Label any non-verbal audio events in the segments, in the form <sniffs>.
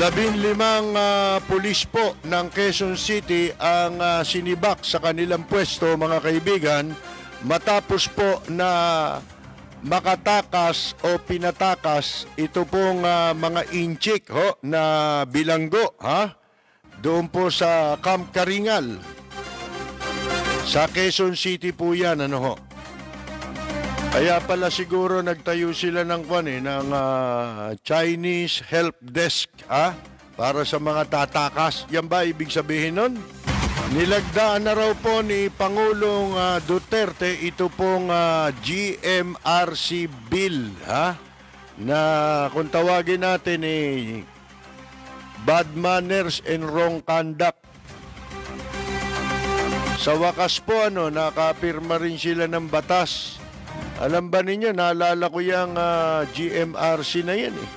Labing limang uh, ah, pulis po ng Quezon City ang uh, sinibak sa kanilang pwesto mga kaibigan matapos po na makatakas o pinatakas ito pong uh, mga inchik ho na bilanggo ha doon po sa Camp Karingal sa Quezon City po yan ano ho kaya pala siguro nagtayo sila ng kwan eh, ng uh, Chinese Help Desk, ah? Para sa mga tatakas. Yan ba ibig sabihin nun? Nilagdaan na raw po ni Pangulong uh, Duterte ito pong uh, ah, GMRC bill, ha? Ah? Na kung tawagin natin eh, bad manners and wrong conduct. Sa wakas po ano, nakapirma rin sila ng batas alam ba ninyo, naalala ko yung uh, ah, GMRC na yan eh.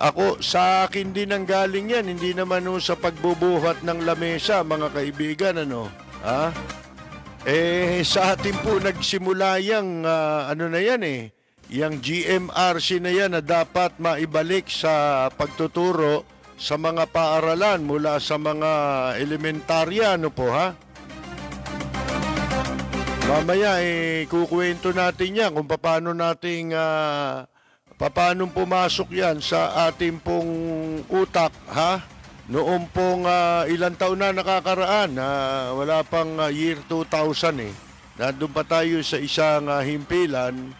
Ako, sa akin din ang galing yan. Hindi naman no, sa pagbubuhat ng lamesa, mga kaibigan, ano. Ha? Eh, sa atin po nagsimula yung, uh, ano na yan eh, yung GMRC na yan na dapat maibalik sa pagtuturo sa mga paaralan mula sa mga elementarya, ano po ha? Mamaya eh, kukwento natin yan kung paano nating uh, paano pumasok yan sa ating pong utak ha noong pong uh, ilang taon na nakakaraan uh, wala pang uh, year 2000 eh nandun pa tayo sa isang uh, himpilan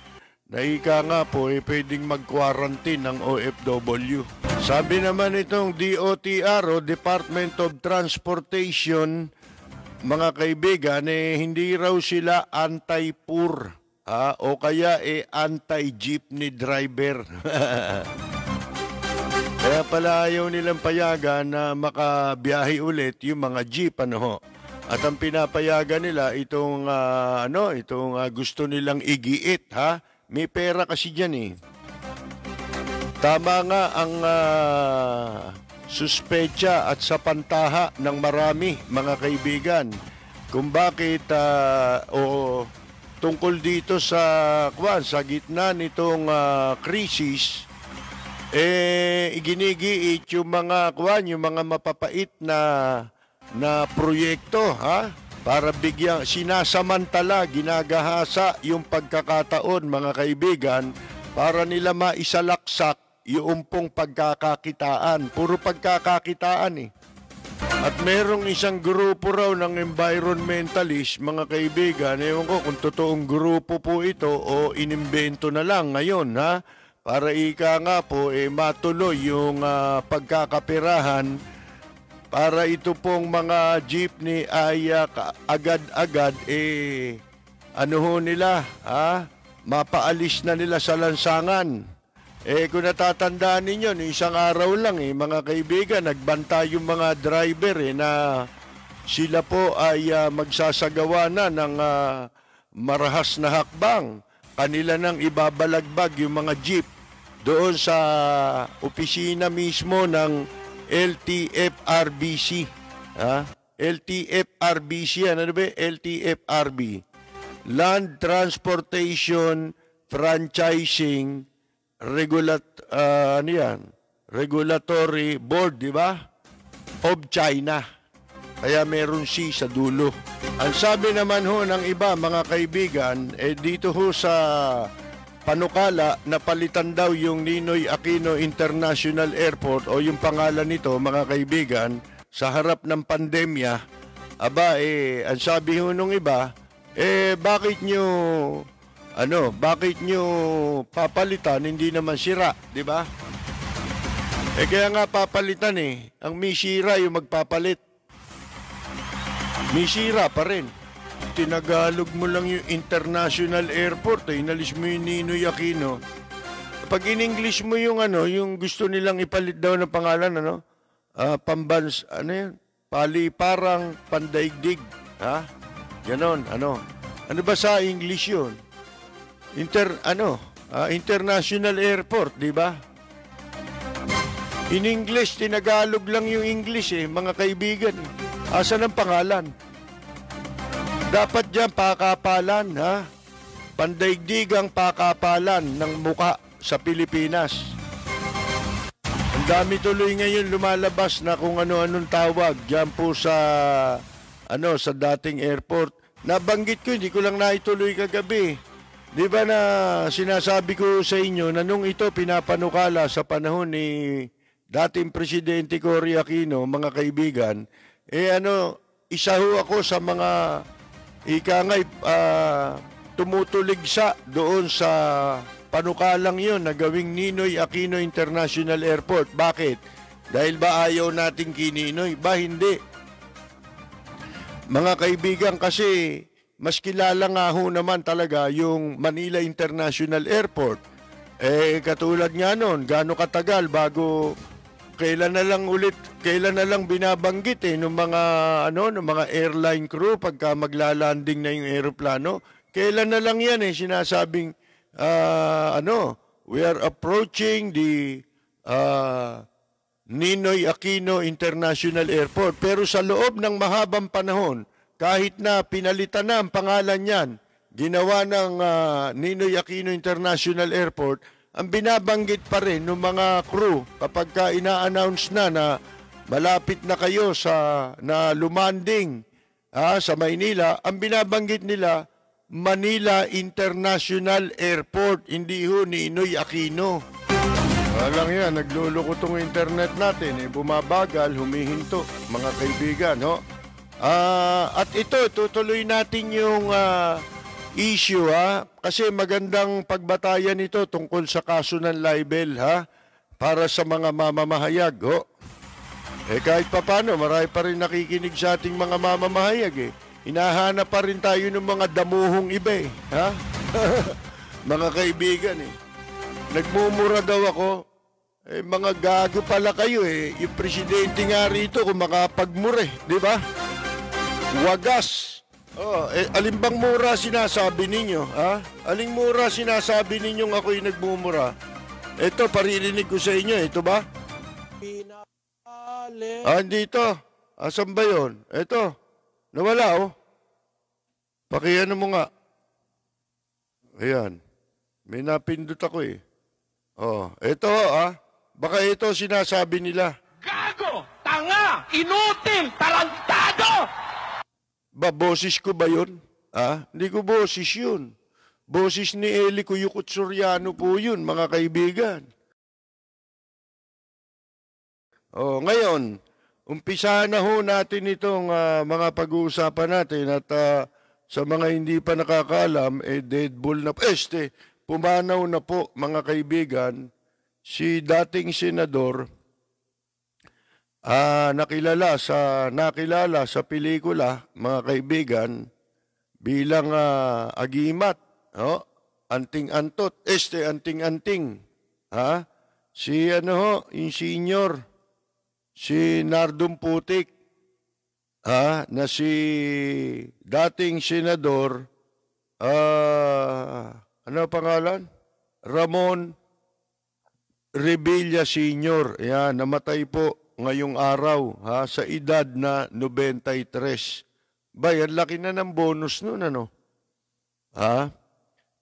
na ika nga po eh, pwedeng mag-quarantine ng OFW. Sabi naman itong DOTR o Department of Transportation mga kaibigan, eh, hindi raw sila anti-poor ha? o kaya eh, anti-jeepney driver. <laughs> kaya pala ayaw nilang payagan na makabiyahe ulit yung mga jeep. Ano ho? At ang pinapayagan nila itong uh, ano, itong uh, gusto nilang igiit, ha? May pera kasi diyan eh. Tama nga ang uh, suspecha at sa pantaha ng marami mga kaibigan kung bakit uh, o tungkol dito sa kwan sa gitna nitong uh, ah, crisis eh iginigiit yung mga kwan yung mga mapapait na na proyekto ha para bigyan sinasamantala ginagahasa yung pagkakataon mga kaibigan para nila maisalaksak yung pong pagkakakitaan. Puro pagkakakitaan eh. At merong isang grupo raw ng environmentalist, mga kaibigan, ewan ko kung totoong grupo po ito o inimbento na lang ngayon ha, para ika nga po eh, matuloy yung uh, ah, pagkakapirahan para ito pong mga jeepney ay uh, agad-agad eh ano ho nila ha, mapaalis na nila sa lansangan. Eh kung natatandaan ninyo, no, isang araw lang eh, mga kaibigan, nagbanta yung mga driver eh, na sila po ay uh, magsasagawa na ng uh, marahas na hakbang. Kanila nang ibabalagbag yung mga jeep doon sa opisina mismo ng LTFRBC. Ha? LTFRBC, ano ba? LTFRB. Land Transportation Franchising regulat uh, ano yan? Regulatory Board, di ba? Of China. Kaya meron si sa dulo. Ang sabi naman ho ng iba mga kaibigan, eh dito ho sa panukala na palitan daw yung Ninoy Aquino International Airport o yung pangalan nito mga kaibigan sa harap ng pandemya. Aba eh, ang sabi ho nung iba, eh bakit nyo ano, bakit nyo papalitan, hindi naman sira, di ba? Eh kaya nga papalitan eh. Ang misira yung magpapalit. May sira pa rin. Tinagalog mo lang yung international airport, eh. inalis mo yung Ninoy Aquino. Pag in-English mo yung ano, yung gusto nilang ipalit daw ng pangalan, ano? Uh, pambans, ano yan? Pali parang pandaigdig. Ha? Ganon, ano? Ano ba sa English yun? inter ano, uh, international airport, di ba? In English, tinagalog lang yung English eh, mga kaibigan. Asan ang pangalan? Dapat diyan pakapalan, ha? Pandaigdigang pakapalan ng muka sa Pilipinas. Ang dami tuloy ngayon lumalabas na kung ano-anong tawag diyan po sa ano sa dating airport. Nabanggit ko, hindi ko lang naituloy kagabi Di ba na sinasabi ko sa inyo na nung ito pinapanukala sa panahon ni dating Presidente Cory Aquino, mga kaibigan, eh ano, isa ho ako sa mga ikangay uh, eh, ah, tumutuligsa doon sa panukalang yon na gawing Ninoy Aquino International Airport. Bakit? Dahil ba ayaw nating kininoy? Ba hindi? Mga kaibigan kasi mas kilala nga ho naman talaga yung Manila International Airport. Eh, katulad nga noon, gaano katagal bago kailan na lang ulit, kailan na lang binabanggit eh ng mga ano, ng mga airline crew pagka magla-landing na yung eroplano, kailan na lang yan eh sinasabing uh, ano, we are approaching the uh, Ninoy Aquino International Airport. Pero sa loob ng mahabang panahon, kahit na pinalitan na ang pangalan niyan, ginawa ng uh, Ninoy Aquino International Airport, ang binabanggit pa rin ng mga crew kapag ka ina-announce na na malapit na kayo sa na lumanding ah, sa Maynila, ang binabanggit nila Manila International Airport, hindi ho ni Inoy Aquino. Alang yan, nagluloko tong internet natin, eh, bumabagal, humihinto, mga kaibigan, ho. Uh, at ito, tutuloy natin yung uh, issue ha, kasi magandang pagbatayan ito tungkol sa kaso ng libel ha, para sa mga mamamahayag. Ho. Eh kahit papano, marami pa rin nakikinig sa ating mga mamamahayag eh. Hinahanap pa rin tayo ng mga damuhong ibe, eh, Ha? <laughs> mga kaibigan eh. Nagmumura daw ako. Eh, mga gago pala kayo eh. Yung presidente nga rito kung makapagmure, eh, di ba? Wagas. Oh, eh, alimbang mura sinasabi ninyo, ha? Aling mura sinasabi ninyong ako'y nagmumura? Ito, paririnig ko sa inyo, ito ba? Pinali. Ah, dito. Asan ba yun? Ito. Nawala, oh. Pakiano mo nga. Ayan. May napindot ako, eh. Oh, ito, ah. Baka ito sinasabi nila. Gago! Tanga! Inutil! Tarantado! Ba, boses ko ba yun? Ah, hindi ko boses yun. Boses ni Eli Cuyucut Soriano po yun, mga kaibigan. Oh, ngayon, umpisa na ho natin itong uh, mga pag-uusapan natin at uh, sa mga hindi pa nakakalam, eh, dead bull na po. Este, pumanaw na po, mga kaibigan, si dating senador uh, nakilala sa nakilala sa pelikula, mga kaibigan, bilang uh, agimat, no? Anting-antot, este anting-anting. Ha? Si ano ho, insinyor si Nardum Putik, ha? na si dating senador, uh, ano pangalan? Ramon Revilla Sr. Yan, namatay po ngayong araw ha, sa edad na 93. Bay, ang laki na ng bonus noon ano. Ha?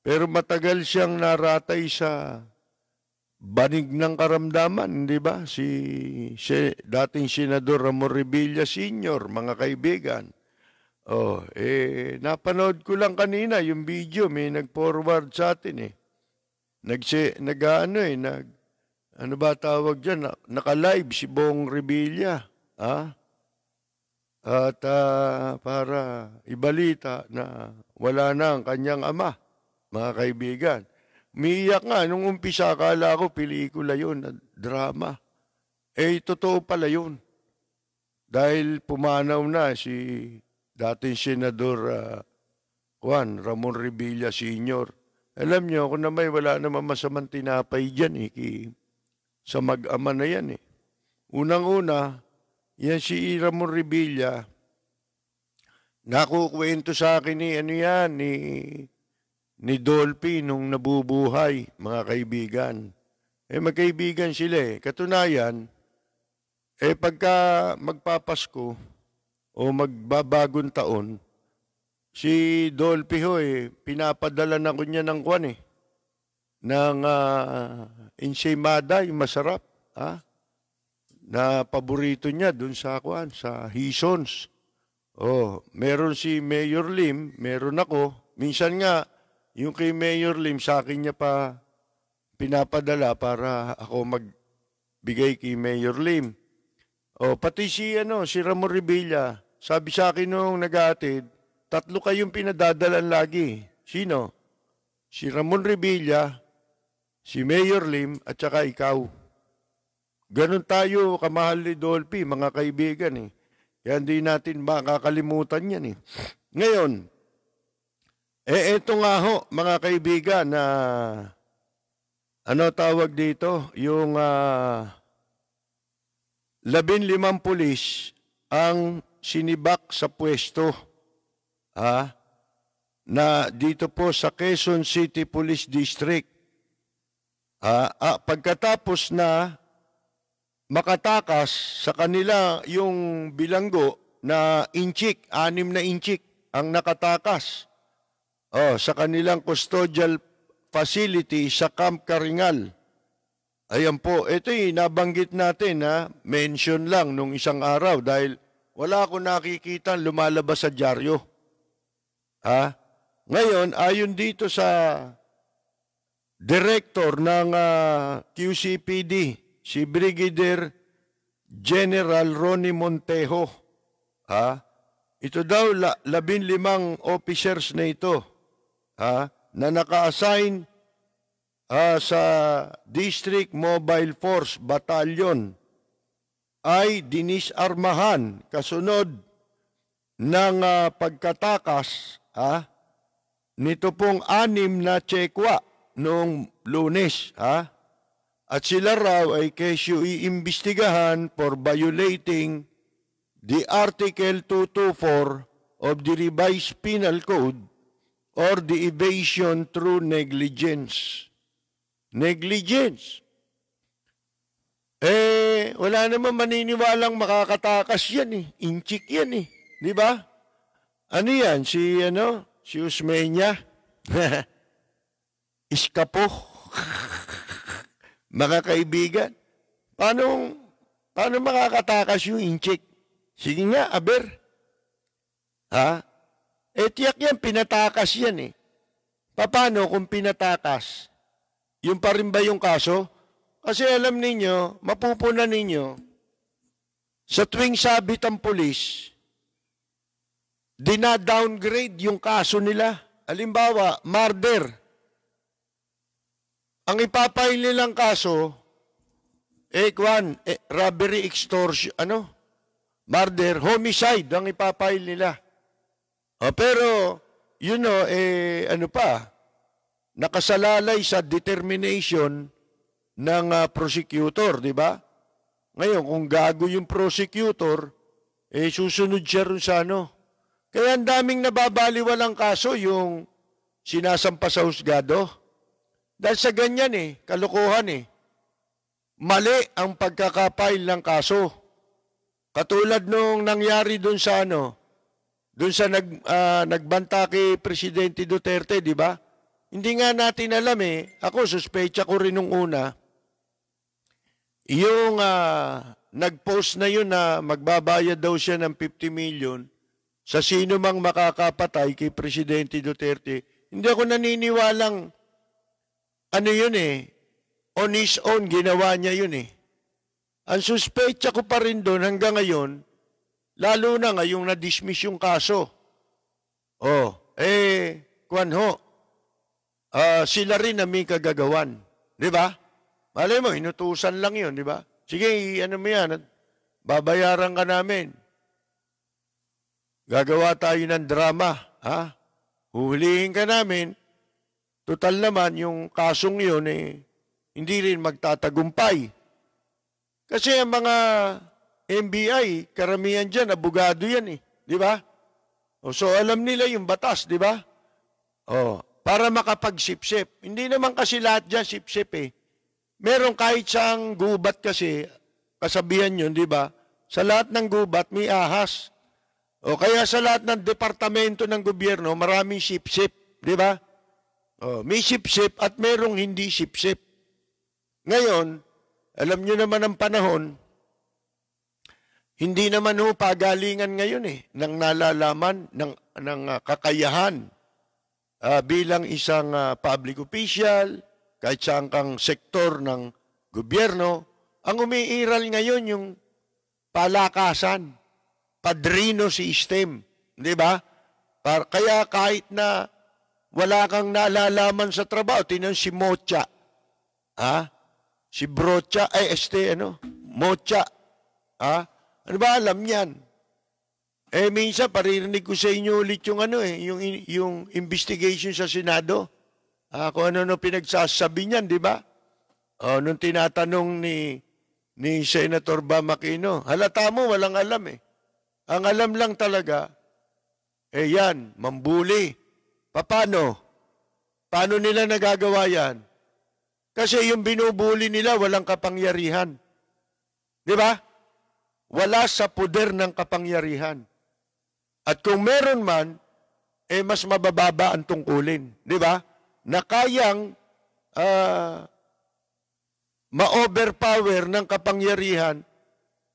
Pero matagal siyang naratay sa banig ng karamdaman, di ba? Si, si dating Senador Ramon Revilla Sr., mga kaibigan. Oh, eh, napanood ko lang kanina yung video, may nag-forward sa atin eh. Nagsi, nag, ano eh, nag, ano ba tawag dyan? Naka-live si Bong Revilla. Ah? At uh, para ibalita na wala na ang kanyang ama, mga kaibigan. Miyak nga, nung umpisa, akala ko pelikula yun, drama. Eh, totoo pala yun. Dahil pumanaw na si dating Senador uh, Juan Ramon Revilla Sr. Alam niyo, kung na may wala naman masamang tinapay dyan eh, sa mag-ama na yan eh. Unang-una, yan si Ira Morribilla. Nakukwento sa akin ni ano yan, ni, ni Dolphy nung nabubuhay, mga kaibigan. Eh magkaibigan sila eh. Katunayan, eh pagka magpapasko o magbabagong taon, si Dolphy ho eh, pinapadala na ko niya ng kwan eh ng uh, ensaymada, yung masarap, ha? na paborito niya doon sa kuan sa Hisons. Oh, meron si Mayor Lim, meron ako. Minsan nga yung kay Mayor Lim sa akin niya pa pinapadala para ako magbigay kay Mayor Lim. Oh, pati si ano, si Ramon Revilla, sabi sa akin nung nag-aatid, tatlo kayong pinadadalan lagi. Sino? Si Ramon Revilla, si Mayor Lim at saka ikaw. Ganon tayo, kamahal ni Dolphy, mga kaibigan eh. Yan din natin makakalimutan yan eh. Ngayon, eh eto nga ho, mga kaibigan, na uh, ano tawag dito, yung uh, ah, limang pulis ang sinibak sa pwesto ha, na dito po sa Quezon City Police District Uh, uh, pagkatapos na makatakas sa kanila yung bilanggo na inchik, anim na inchik ang nakatakas oh, sa kanilang custodial facility sa Camp Karingal. Ayan po, ito yung nabanggit natin ha, mention lang nung isang araw dahil wala akong nakikita lumalabas sa dyaryo. Ha? Ngayon, ayon dito sa Director ng uh, ah, QCPD, si Brigadier General Ronnie Montejo. Ha? Ito daw, la, labin limang officers na ito ha? na naka-assign uh, sa District Mobile Force Battalion ay dinis armahan kasunod ng uh, pagkatakas ha? nito pong anim na tsekwa noong lunes, ha? At sila raw ay kesyo iimbestigahan for violating the Article 224 of the Revised Penal Code or the evasion through negligence. Negligence. Eh, wala naman maniniwalang makakatakas yan eh. Inchik yan eh. Di ba? Ano yan? Si, ano? Si Usmeña? <laughs> iskapo. Mga <laughs> kaibigan, paano, paano makakatakas yung incheck? Sige nga, aber. Ha? Eh tiyak yan, pinatakas yan eh. Paano kung pinatakas? Yung pa rin ba yung kaso? Kasi alam ninyo, mapupunan ninyo, sa tuwing sabit ang pulis, downgrade yung kaso nila. Alimbawa, murder ang ipapail nilang kaso, eh, kwan, eh, robbery, extortion, ano? Murder, homicide, ang ipapail nila. Oh, pero, you know, eh, ano pa, nakasalalay sa determination ng uh, prosecutor, di ba? Ngayon, kung gago yung prosecutor, eh, susunod siya rin sa ano. Kaya ang daming nababaliwalang kaso yung sinasampa sa husgado. Dahil sa ganyan eh, kalukuhan eh. Mali ang pagkakapail ng kaso. Katulad nung nangyari dun sa ano, dun sa nag, uh, nagbanta kay Presidente Duterte, di ba? Hindi nga natin alam eh. Ako, suspecha ko rin nung una. Yung uh, nag-post na yun na magbabayad daw siya ng 50 million sa sino mang makakapatay kay Presidente Duterte, hindi ako naniniwalang ano yun eh, on his own, ginawa niya yun eh. Ang suspecha ko pa rin doon hanggang ngayon, lalo na ngayong na-dismiss yung kaso. Oh, eh, kwan ho, uh, sila rin na kagagawan. Di ba? Malay mo, inutusan lang yun, di ba? Sige, ano mo yan, babayaran ka namin. Gagawa tayo ng drama, ha? Huhulihin ka namin, Total naman, yung kasong yun, eh, hindi rin magtatagumpay. Kasi ang mga MBI, karamihan dyan, abogado yan eh. Di ba? O, so alam nila yung batas, di ba? O, para makapagsipsip. Hindi naman kasi lahat dyan sipsip eh. Meron kahit saang gubat kasi, kasabihan yun, di ba? Sa lahat ng gubat, may ahas. O kaya sa lahat ng departamento ng gobyerno, maraming sipsip, di ba? Oh, may ship-ship at merong hindi ship-ship. Ngayon, alam nyo naman ang panahon, hindi naman ho pagalingan ngayon eh, ng nalalaman, ng, ng uh, kakayahan uh, bilang isang uh, public official, kahit saan kang sektor ng gobyerno, ang umiiral ngayon yung palakasan, padrino system, di ba? Para, kaya kahit na wala kang nalalaman sa trabaho. Tingnan si Mocha. Ha? Si Brocha. Ay, este, ano? Mocha. Ha? Ano ba alam yan? Eh, minsan, paririnig ko sa inyo ulit yung ano eh, yung, yung investigation sa Senado. Ah, kung ano-ano pinagsasabi niyan, di ba? Oh, nung tinatanong ni ni Senator Bamakino, halata mo, walang alam eh. Ang alam lang talaga, eh yan, mambuli. Paano? Paano nila nagagawa yan? Kasi yung binubuli nila walang kapangyarihan. Di ba? Wala sa puder ng kapangyarihan. At kung meron man, eh mas mabababa ang tungkulin. Di ba? Na kayang uh, ma-overpower ng kapangyarihan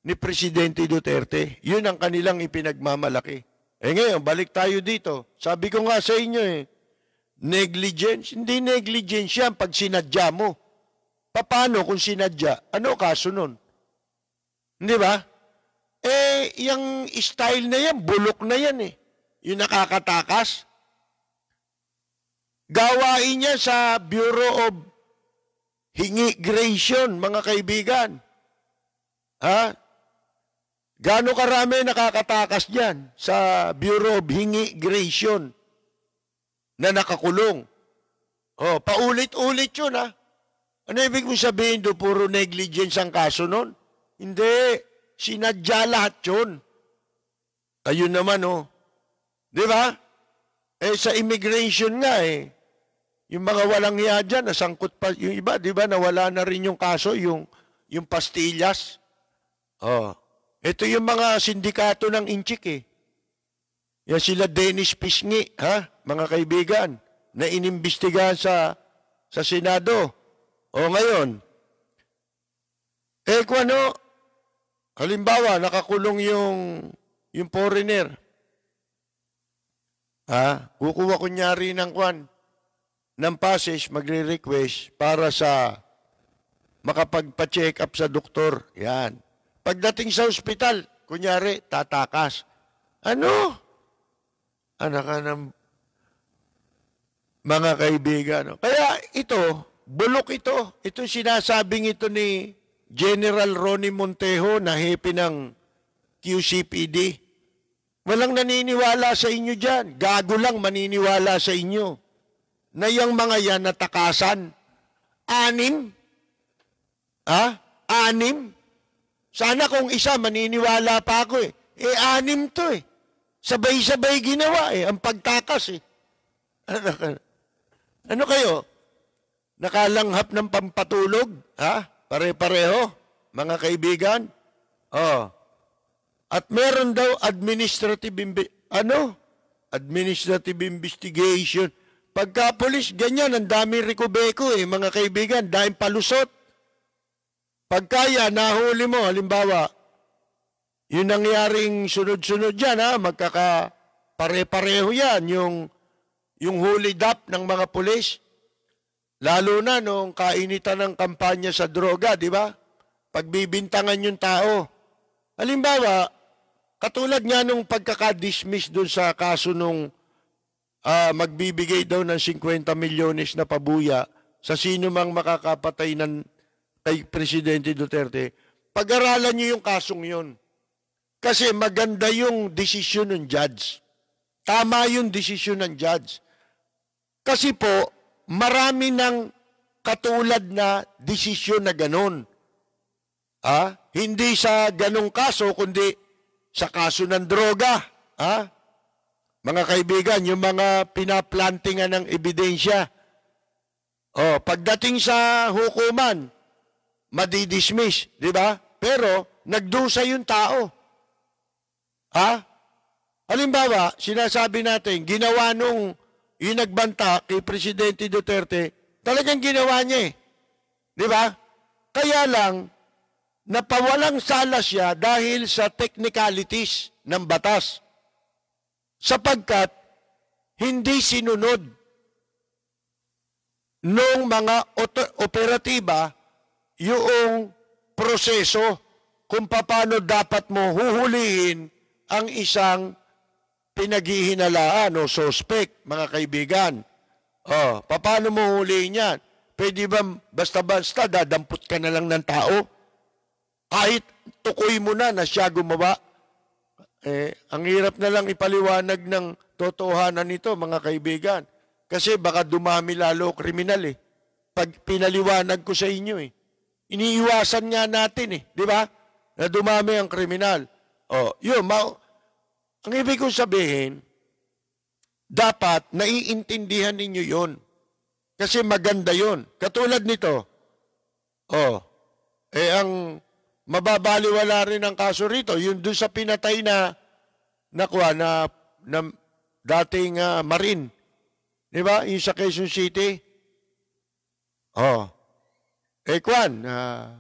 ni Presidente Duterte. Yun ang kanilang ipinagmamalaki. Eh ngayon, balik tayo dito. Sabi ko nga sa inyo eh, negligence? Hindi negligence yan pag sinadya mo. Paano kung sinadya? Ano kaso nun? Hindi ba? Eh, yung style na yan, bulok na yan eh. Yung nakakatakas. Gawain niya sa Bureau of Hingigration, mga kaibigan. Ha? Gano'ng karami nakakatakas dyan sa Bureau of Immigration na nakakulong. Oh, paulit-ulit yun ha. Ah. Ano ibig mong sabihin do puro negligence ang kaso noon? Hindi, sinadya lahat yun. Tayo naman oh. Di ba? Eh sa immigration nga eh. Yung mga walang hiya dyan, nasangkot pa. Yung iba, di ba, nawala na rin yung kaso, yung, yung pastillas. Oh. Ito yung mga sindikato ng Inchik eh. Yan sila Dennis Pisngi, ha? Mga kaibigan, na inimbestigahan sa, sa Senado. O ngayon, eh kung ano, halimbawa, nakakulong yung, yung foreigner. Ha? Kukuha kunyari ng kwan, ng passage, magre-request para sa makapagpa-check up sa doktor. Yan. Pagdating sa ospital, kunyari, tatakas. Ano? Anak ka ng mga kaibigan. Kaya ito, bulok ito. Ito sinasabing ito ni General Ronnie Montejo na hepe ng QCPD. Walang naniniwala sa inyo dyan. Gago lang maniniwala sa inyo. Na yung mga yan natakasan. Anim. Ha? Anim sana kung isa, maniniwala pa ako eh. Eh, anim to eh. Sabay-sabay ginawa eh. Ang pagtakas eh. Ano, ano kayo? Nakalanghap ng pampatulog? Ha? Pare-pareho? Mga kaibigan? Oh. At meron daw administrative ano? Administrative investigation. Pagka police, ganyan, ang dami rikubeko eh, mga kaibigan, dahil palusot. Pagkaya, nahuli mo, halimbawa, yung nangyaring sunod-sunod yan, ha, magkaka pare-pareho yan, yung, yung huli dap ng mga pulis. Lalo na noong kainitan ng kampanya sa droga, di ba? Pagbibintangan yung tao. Halimbawa, katulad nga nung pagkakadismiss doon sa kaso nung uh, magbibigay daw ng 50 milyones na pabuya sa sino mang makakapatay ng kay Presidente Duterte, pag-aralan niyo yung kasong yun. Kasi maganda yung desisyon ng judge. Tama yung desisyon ng judge. Kasi po, marami ng katulad na desisyon na ganun. Ah, hindi sa ganung kaso, kundi sa kaso ng droga. Ha? Mga kaibigan, yung mga pinaplantingan ng ebidensya. Oh, pagdating sa hukuman, madidismiss, di ba? Pero, nagdusa yung tao. Ha? Halimbawa, sinasabi natin, ginawa nung yung nagbanta kay Presidente Duterte, talagang ginawa niya eh. Di ba? Kaya lang, napawalang sala siya dahil sa technicalities ng batas. Sapagkat, hindi sinunod nung mga operatiba yung proseso kung paano dapat mo huhulihin ang isang pinaghihinalaan o suspect, mga kaibigan. Oh, paano mo hulihin yan? Pwede ba basta-basta dadampot ka na lang ng tao? Kahit tukoy mo na na siya gumawa. Eh, ang hirap na lang ipaliwanag ng totohanan nito, mga kaibigan. Kasi baka dumami lalo kriminal eh. Pag pinaliwanag ko sa inyo eh. Iniiwasan nga natin eh, di ba? Na dumami ang kriminal. Oh, yun, ma- ang ibig kong sabihin, dapat naiintindihan ninyo yun. Kasi maganda yun. Katulad nito, oh, eh ang mababaliwala rin ang kaso rito, yun doon sa pinatay na nakuha na, na dating uh, marine. Di ba? Yung sa Quezon City. Oh, eh, kwan, uh, ah,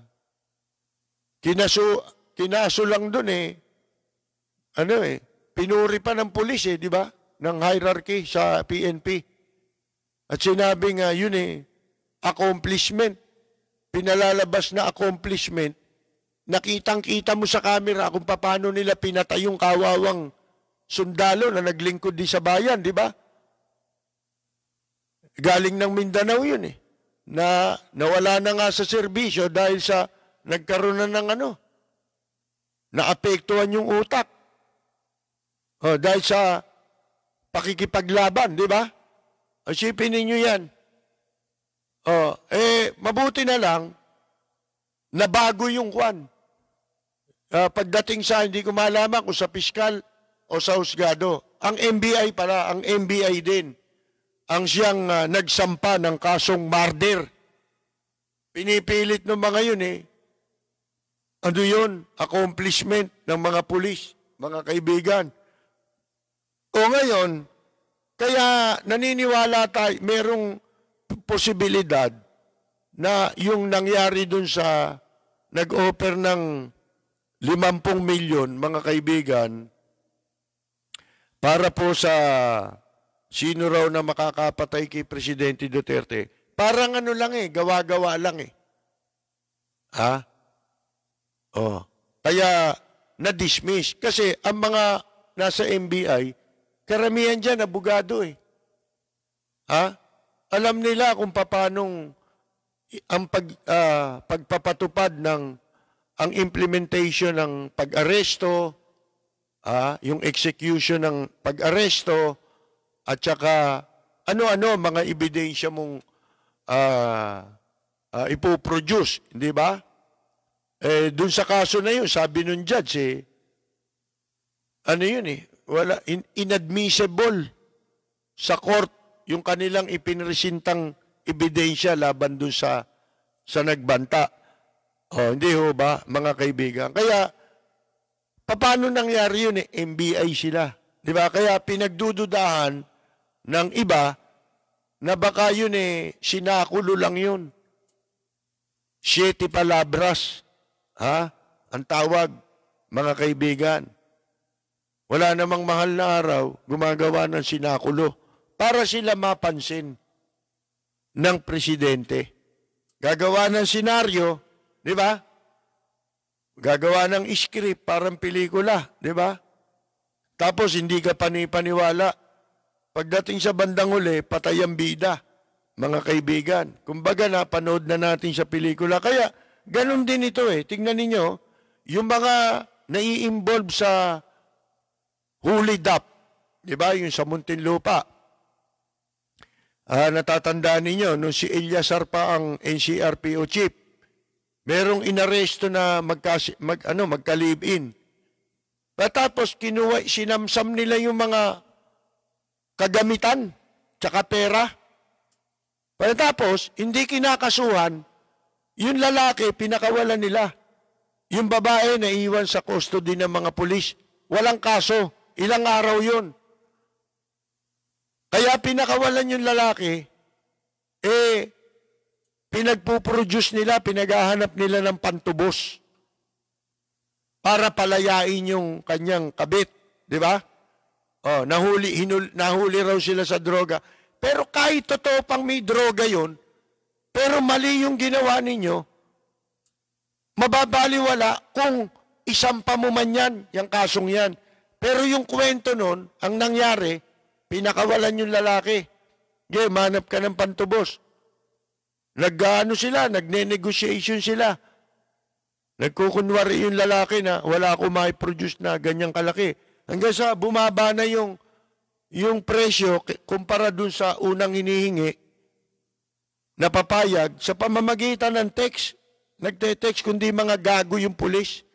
kinaso, kinaso lang dun eh. Ano eh, pinuri pa ng pulis eh, di ba? Ng hierarchy sa PNP. At sinabi nga yun eh, accomplishment. Pinalalabas na accomplishment. Nakitang-kita mo sa camera kung paano nila pinatay yung kawawang sundalo na naglingkod di sa bayan, di ba? Galing ng Mindanao yun eh na nawala na nga sa serbisyo dahil sa nagkaroon na ng ano, naapektuhan yung utak. Oh, dahil sa pakikipaglaban, di ba? Asipin ninyo yan. Oh, eh, mabuti na lang nabago yung kwan. Uh, pagdating sa, hindi ko malaman kung sa piskal o sa usgado. Ang MBI pala, ang MBI din ang siyang uh, nagsampa ng kasong martyr. Pinipilit ng mga yun eh. Ano yun? Accomplishment ng mga pulis, mga kaibigan. O ngayon, kaya naniniwala tayo, merong posibilidad na yung nangyari dun sa nag-offer ng 50 milyon, mga kaibigan, para po sa sino raw na makakapatay kay Presidente Duterte, parang ano lang eh, gawa-gawa lang eh. Ha? Oh. Kaya na-dismiss. Kasi ang mga nasa MBI, karamihan dyan abogado eh. Ha? Alam nila kung paanong ang pag, uh, pagpapatupad ng ang implementation ng pag-aresto, ah, yung execution ng pag-aresto, at saka ano-ano mga ebidensya mong uh, uh, ipoproduce, hindi ba? Eh, dun sa kaso na yun, sabi nung judge, eh, ano yun eh, wala, in, inadmissible sa court yung kanilang ipinresintang ebidensya laban dun sa, sa nagbanta. Oh, hindi ho ba, mga kaibigan? Kaya, paano nangyari yun eh? MBI sila. Di ba? Kaya pinagdududahan ng iba na baka yun eh, sinakulo lang yun. Siete palabras, ha? Ang tawag, mga kaibigan. Wala namang mahal na araw, gumagawa ng sinakulo para sila mapansin ng presidente. Gagawa ng senaryo, di ba? Gagawa ng script, parang pelikula, di ba? Tapos hindi ka panipaniwala, Pagdating sa bandang huli, patay ang bida, mga kaibigan. Kumbaga, na, panood na natin sa pelikula. Kaya, ganun din ito eh. Tingnan ninyo, yung mga nai-involve sa huli dap, di ba, yung sa Muntinlupa. Ah, natatandaan ninyo, nung si Eliasar pa ang NCRPO chief, merong inaresto na magka, mag, ano, magka-live-in. Tapos kinuha, sinamsam nila yung mga kagamitan, tsaka pera. Pagkatapos, hindi kinakasuhan, yung lalaki, pinakawalan nila. Yung babae, naiwan sa custody ng mga pulis. Walang kaso. Ilang araw yun. Kaya pinakawalan yung lalaki, eh, pinagpuproduce nila, pinaghahanap nila ng pantubos para palayain yung kanyang kabit. Di ba? Oh, nahuli, hinul, nahuli raw sila sa droga. Pero kahit totoo pang may droga yon, pero mali yung ginawa ninyo, mababaliwala kung isampa mo man yan, yung kasong yan. Pero yung kwento nun, ang nangyari, pinakawalan yung lalaki. Gay, manap ka ng pantubos. Nagano sila, nagne-negotiation sila. Nagkukunwari yung lalaki na wala akong produce na ganyang kalaki Hanggang sa bumaba na yung, yung presyo kumpara dun sa unang hinihingi na papayag sa pamamagitan ng text. Nagte-text kundi mga gago yung pulis.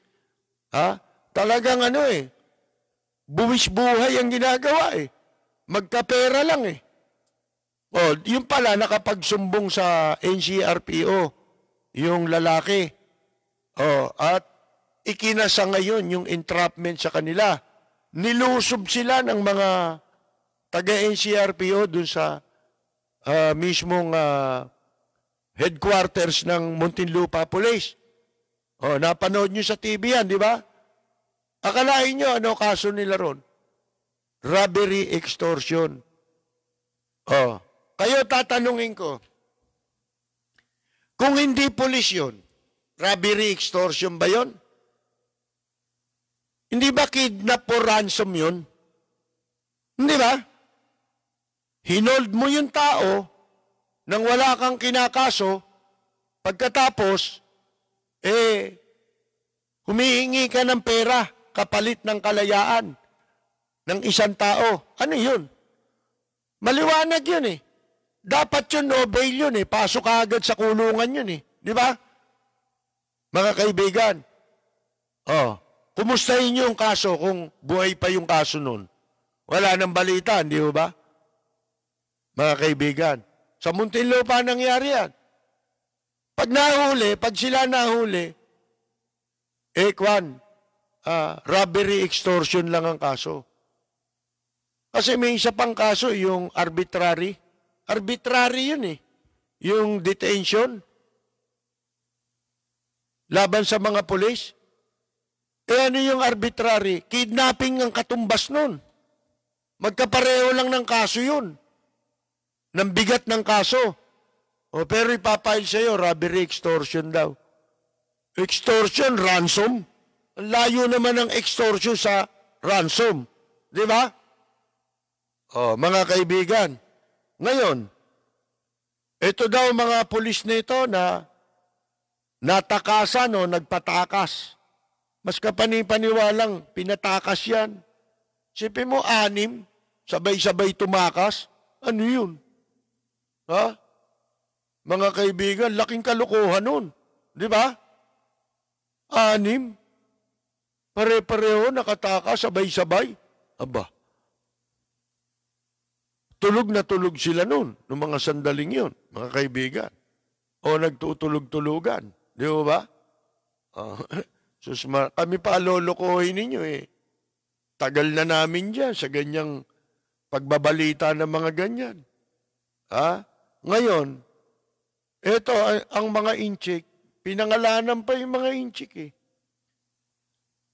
Ha? Talagang ano eh, buwis buhay ang ginagawa eh. Magkapera lang eh. O, yung pala nakapagsumbong sa NCRPO, yung lalaki. O, at ikinasa ngayon yung entrapment sa kanila nilusob sila ng mga taga-NCRPO dun sa uh, mismong uh, headquarters ng Muntinlupa Police. Oh, napanood nyo sa TV yan, di ba? Akalain nyo ano kaso nila ron? Robbery extortion. Oh, kayo tatanungin ko, kung hindi polis yun, robbery extortion ba yon? Hindi ba kidnap for ransom yun? Hindi ba? Hinold mo yung tao nang wala kang kinakaso, pagkatapos, eh, humihingi ka ng pera kapalit ng kalayaan ng isang tao. Ano yun? Maliwanag yun eh. Dapat yun no bail yun eh. Pasok agad sa kulungan yun eh. Di ba? Mga kaibigan. Oh. Kumusta inyo yung kaso kung buhay pa yung kaso nun? Wala nang balita, hindi ba? Mga kaibigan, sa Muntinlupa nangyari yan. Pag nahuli, pag sila nahuli, eh kwan, uh, robbery extortion lang ang kaso. Kasi may isa pang kaso, yung arbitrary. Arbitrary yun eh. Yung detention laban sa mga pulis. Eh ano yung arbitrary? Kidnapping ang katumbas nun. Magkapareho lang ng kaso yun. Nang bigat ng kaso. O pero ipapile sa'yo, robbery extortion daw. Extortion, ransom. Ang layo naman ng extortion sa ransom. Di ba? O, mga kaibigan, ngayon, ito daw mga pulis nito na natakasan o nagpatakas mas kapanipaniwalang, pinatakas yan. Sipin mo, anim, sabay-sabay tumakas. Ano yun? Ha? Mga kaibigan, laking kalukuhan nun. Di ba? Anim. Pare-pareho nakatakas, sabay-sabay. Aba. Tulog na tulog sila nun, ng mga sandaling yun, mga kaibigan. O nagtutulog-tulugan. Di ba? Uh, <laughs> Sus, ma- kami pa lolokohin ninyo eh. Tagal na namin dyan sa ganyang pagbabalita ng mga ganyan. Ha? Ngayon, ito ang mga inchik, pinangalanan pa yung mga inchik eh.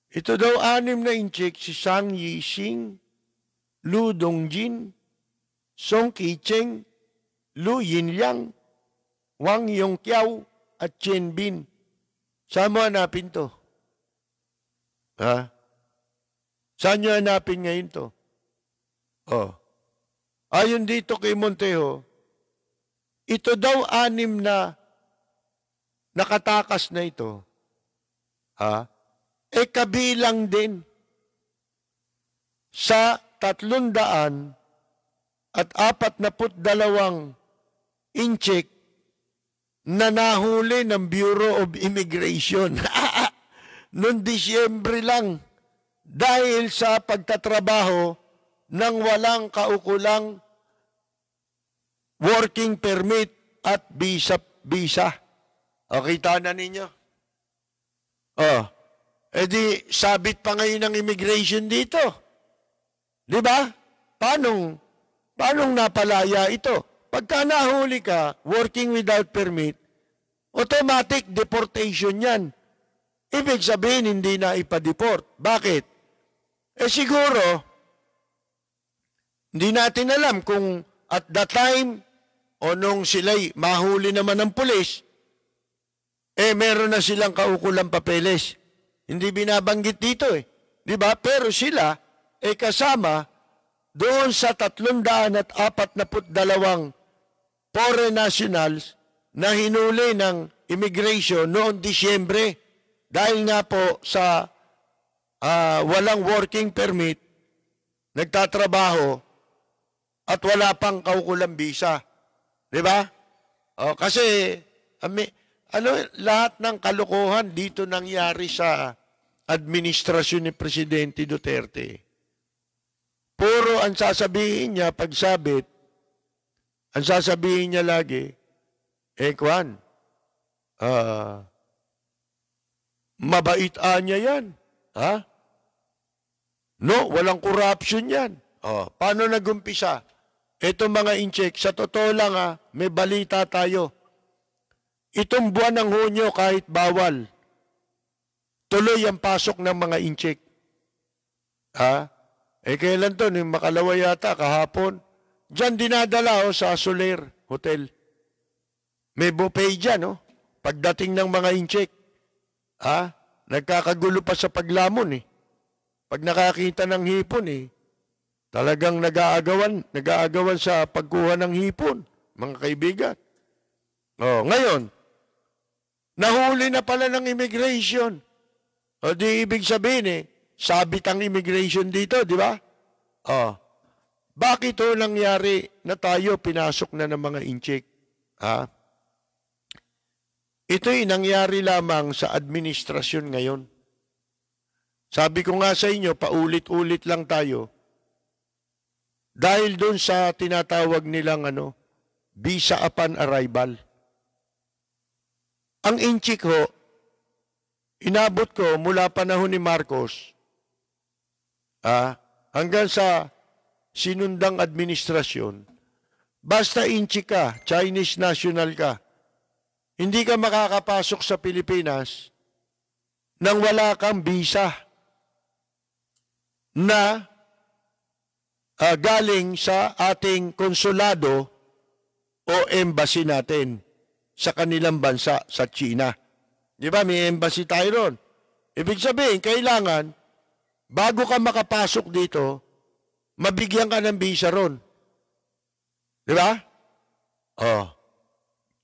Ito daw anim na inchik, si Sang Yixing, Lu Dongjin, Song Kicheng, Lu Yin Yinliang, Wang Yongkiao, at Chen Bin. Saan mo hanapin to? Ha? Saan nyo hanapin ngayon to? Oh. Ayon dito kay Montejo, ito daw anim na nakatakas na ito. Ha? E kabilang din sa tatlundaan at apat na put dalawang inchik na nahuli ng Bureau of Immigration. <laughs> noong Disyembre lang dahil sa pagtatrabaho ng walang kaukulang working permit at visa visa. O kita na ninyo. Oh. Eh edi sabit pa ngayon ang immigration dito. Di ba? Paano, paano napalaya ito? Pagka nahuli ka, working without permit, automatic deportation yan. Ibig sabihin, hindi na ipadeport. Bakit? Eh siguro, hindi natin alam kung at the time o nung sila'y mahuli naman ng pulis, eh meron na silang kaukulang papeles. Hindi binabanggit dito eh. Di ba? Pero sila, eh kasama doon sa 300 at 342 foreign nationals na hinuli ng immigration noong Disyembre dahil nga po sa uh, walang working permit, nagtatrabaho, at wala pang kaukulang visa. Di ba? Oh, kasi, ami, ano, lahat ng kalokohan dito nangyari sa administrasyon ni Presidente Duterte. Puro ang sasabihin niya pag sabit, ang sasabihin niya lagi, eh, Kwan, ah, uh, Mabait niya yan. Ha? No, walang corruption yan. Oh, paano nagumpisa? Itong mga incheck, sa totoo lang ha, may balita tayo. Itong buwan ng Hunyo kahit bawal, tuloy ang pasok ng mga incheck. Ha? Eh kailan to? Yung makalawa yata, kahapon. Diyan dinadala o oh, sa Soler Hotel. May buffet dyan, no? Oh, pagdating ng mga incheck. Ha? Nagkakagulo pa sa paglamon eh. Pag nakakita ng hipon eh, talagang nag-aagawan, nag-aagawan sa pagkuha ng hipon, mga kaibigan. Oh, ngayon, nahuli na pala ng immigration. O di ibig sabihin eh, sabit ang immigration dito, di ba? Oh. Bakit 'to nangyari na tayo pinasok na ng mga incheck? Ha? Ito'y nangyari lamang sa administrasyon ngayon. Sabi ko nga sa inyo, paulit-ulit lang tayo. Dahil doon sa tinatawag nilang ano, visa upon arrival. Ang inchik ho, inabot ko mula panahon ni Marcos ah, hanggang sa sinundang administrasyon, basta inchik ka, Chinese national ka, hindi ka makakapasok sa Pilipinas nang wala kang visa na uh, galing sa ating konsulado o embassy natin sa kanilang bansa sa China. Di ba? May embassy tayo ron. Ibig sabihin, kailangan, bago ka makapasok dito, mabigyan ka ng visa ron. Di ba? Oh.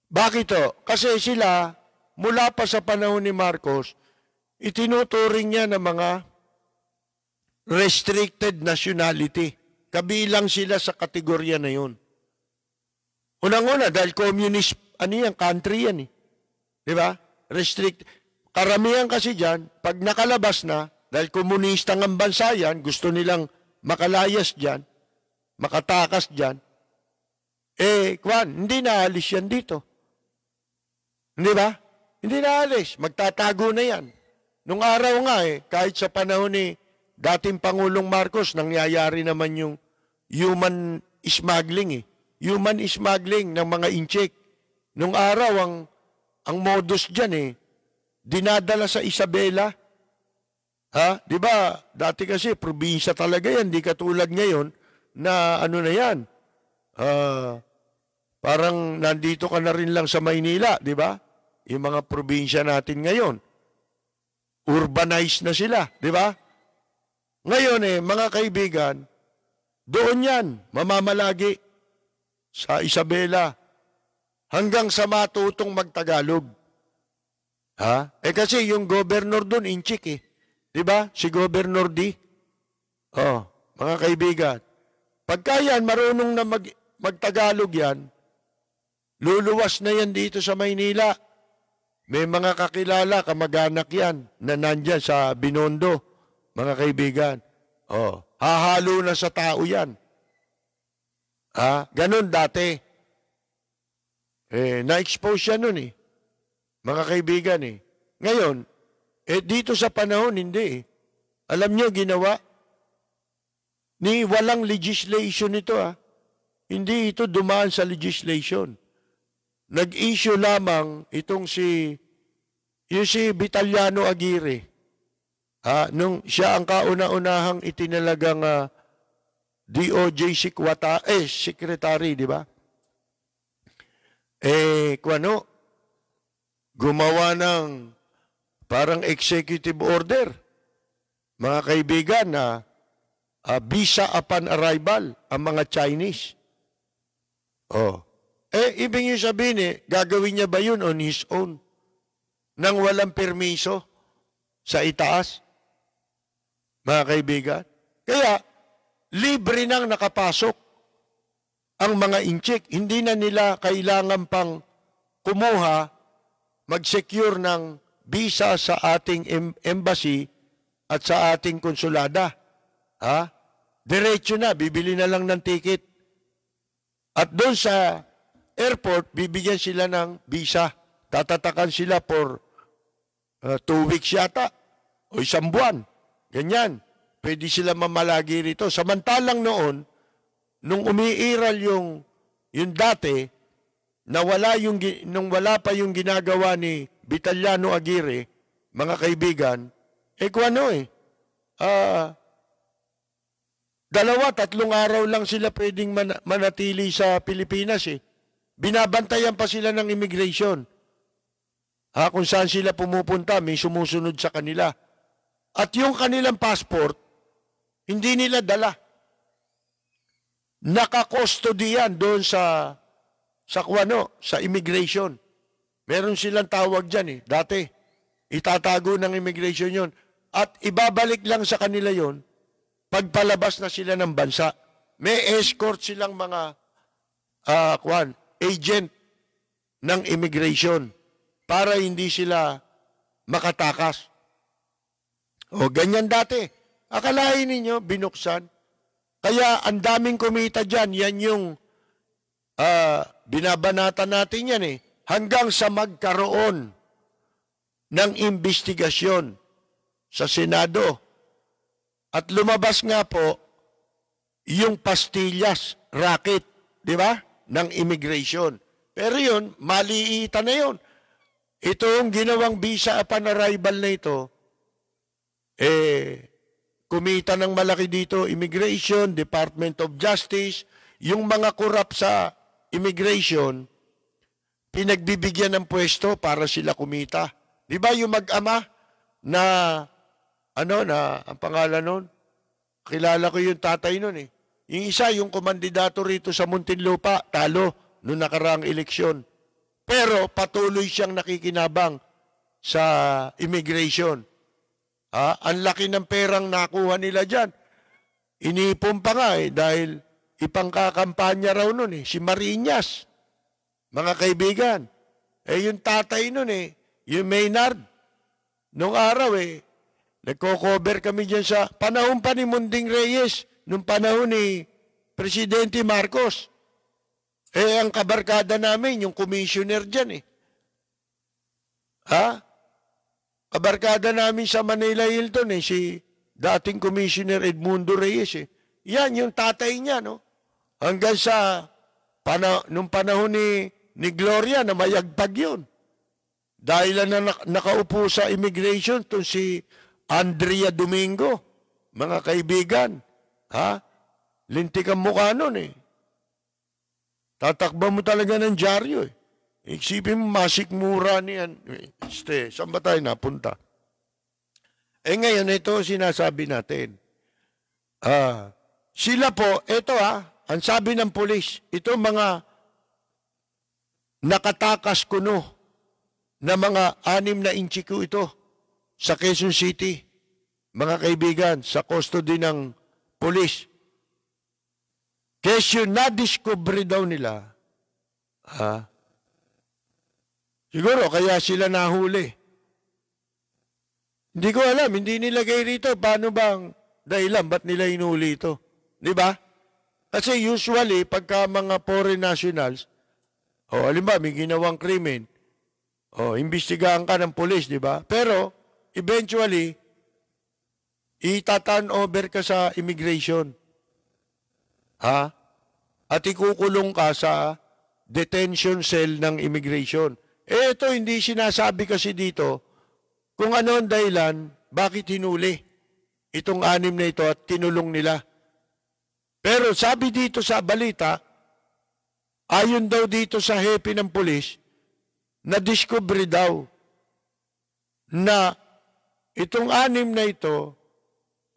Bakit to? Kasi sila, mula pa sa panahon ni Marcos, itinuturing niya ng mga restricted nationality. Kabilang sila sa kategorya na yun. Unang-una, dahil communist, ano yan, country yan eh. Di ba? Restrict. Karamihan kasi dyan, pag nakalabas na, dahil komunista ng bansa yan, gusto nilang makalayas dyan, makatakas dyan, eh, kwan, hindi naalis yan dito. Hindi ba? Hindi na alis. Magtatago na yan. Nung araw nga eh, kahit sa panahon ni dating Pangulong Marcos, nangyayari naman yung human smuggling eh. Human smuggling ng mga incheck. Nung araw, ang, ang modus dyan eh, dinadala sa Isabela. Ha? Di ba? Dati kasi, probinsya talaga yan. Di katulad ngayon na ano na yan. Uh, parang nandito ka na rin lang sa Maynila, di ba? Yung mga probinsya natin ngayon, urbanized na sila, di ba? Ngayon eh, mga kaibigan, doon yan, mamamalagi sa Isabela hanggang sa matutong magtagalog. Ha? Eh kasi yung governor doon, inchik eh. Di ba? Si Governor D. Oh, mga kaibigan, pagka yan, marunong na mag, magtagalog yan, luluwas na yan dito sa Maynila. May mga kakilala, kamag-anak yan, na nandyan sa Binondo, mga kaibigan. Oh, hahalo na sa tao yan. Ha? Ganun dati. Eh, na-expose siya nun eh. Mga kaibigan eh. Ngayon, eh dito sa panahon, hindi eh. Alam niyo ginawa ni walang legislation ito ah. Hindi ito dumaan sa legislation nag-issue lamang itong si yung si Vitaliano Aguirre. Ha, nung siya ang kauna-unahang itinalagang uh, ah, DOJ sikwata, eh, secretary, di ba? Eh, kuano, gumawa ng parang executive order. Mga kaibigan, na uh, ah, uh, visa upon arrival ang mga Chinese. Oh, eh, ibig niyo sabihin eh, gagawin niya ba yun on his own? Nang walang permiso sa itaas? Mga kaibigan? Kaya, libre nang nakapasok ang mga incheck. Hindi na nila kailangan pang kumuha, mag-secure ng visa sa ating embassy at sa ating konsulada. Ha? Diretso na, bibili na lang ng ticket. At doon sa airport, bibigyan sila ng visa. Tatatakan sila for uh, two weeks yata o isang buwan. Ganyan. Pwede sila mamalagi rito. Samantalang noon, nung umiiral yung, yung dati, nawala yung, nung wala pa yung ginagawa ni Vitaliano Aguirre, mga kaibigan, eh kung ano eh, uh, dalawa, tatlong araw lang sila pwedeng man, manatili sa Pilipinas eh. Binabantayan pa sila ng immigration. Ha, kung saan sila pumupunta, may sumusunod sa kanila. At yung kanilang passport, hindi nila dala. Nakakustody yan doon sa sa kuwano, sa immigration. Meron silang tawag dyan eh, dati. Itatago ng immigration yon At ibabalik lang sa kanila yon pagpalabas na sila ng bansa. May escort silang mga uh, kwan, agent ng immigration para hindi sila makatakas. O ganyan dati. Akalain ninyo, binuksan. Kaya ang daming kumita diyan, yan yung uh, ah, binabanatan natin yan eh. Hanggang sa magkaroon ng investigasyon sa Senado. At lumabas nga po yung pastillas, racket, di ba? ng immigration. Pero yun, maliitan na yun. Itong ginawang visa upon arrival na ito, eh, kumita ng malaki dito, Immigration, Department of Justice, yung mga korap sa immigration, pinagbibigyan ng pwesto para sila kumita. Di ba yung mag-ama na, ano na, ang pangalan nun? Kilala ko yung tatay nun eh. Yung isa, yung kumandidato rito sa Muntinlupa, talo noong nakaraang eleksyon. Pero patuloy siyang nakikinabang sa immigration. Ha? Ang laki ng perang nakuha nila dyan. Iniipon pa nga eh, dahil ipangkakampanya raw nun eh, si Marinas. Mga kaibigan, eh yung tatay nun eh, yung Maynard, nung araw eh, nagko-cover kami dyan sa panahon pa ni Munding Reyes, nung panahon ni Presidente Marcos. Eh, ang kabarkada namin, yung commissioner dyan eh. Ha? Kabarkada namin sa Manila Hilton eh, si dating commissioner Edmundo Reyes eh. Yan, yung tatay niya, no? Hanggang sa pana nung panahon ni, ni Gloria na mayagpag yun. Dahil na nakaupo sa immigration to si Andrea Domingo, mga kaibigan. Ha? Lintik ang mukha nun eh. Tatakba mo talaga ng dyaryo eh. Isipin mo, masik mura niyan. Este, saan ba tayo napunta? Eh ngayon, ito sinasabi natin. Ah, sila po, ito ha, ah, ang sabi ng pulis, ito mga nakatakas kuno na mga anim na inchi ko ito sa Quezon City. Mga kaibigan, sa custody ng police. Kesyo na-discovery daw nila, ha? Siguro kaya sila nahuli. Hindi ko alam, hindi nilagay rito. Paano bang dahilan, ba't nila inuli ito? Di ba? Kasi usually, pagka mga foreign nationals, o oh, ba, may ginawang krimen, o oh, imbestigahan ka ng polis, di ba? Pero, eventually, ita over ka sa immigration. Ha? At ikukulong ka sa detention cell ng immigration. Eh, ito hindi sinasabi kasi dito kung ano ang dahilan, bakit hinuli itong anim na ito at tinulong nila. Pero sabi dito sa balita, ayon daw dito sa hepi ng pulis, na-discovery daw na itong anim na ito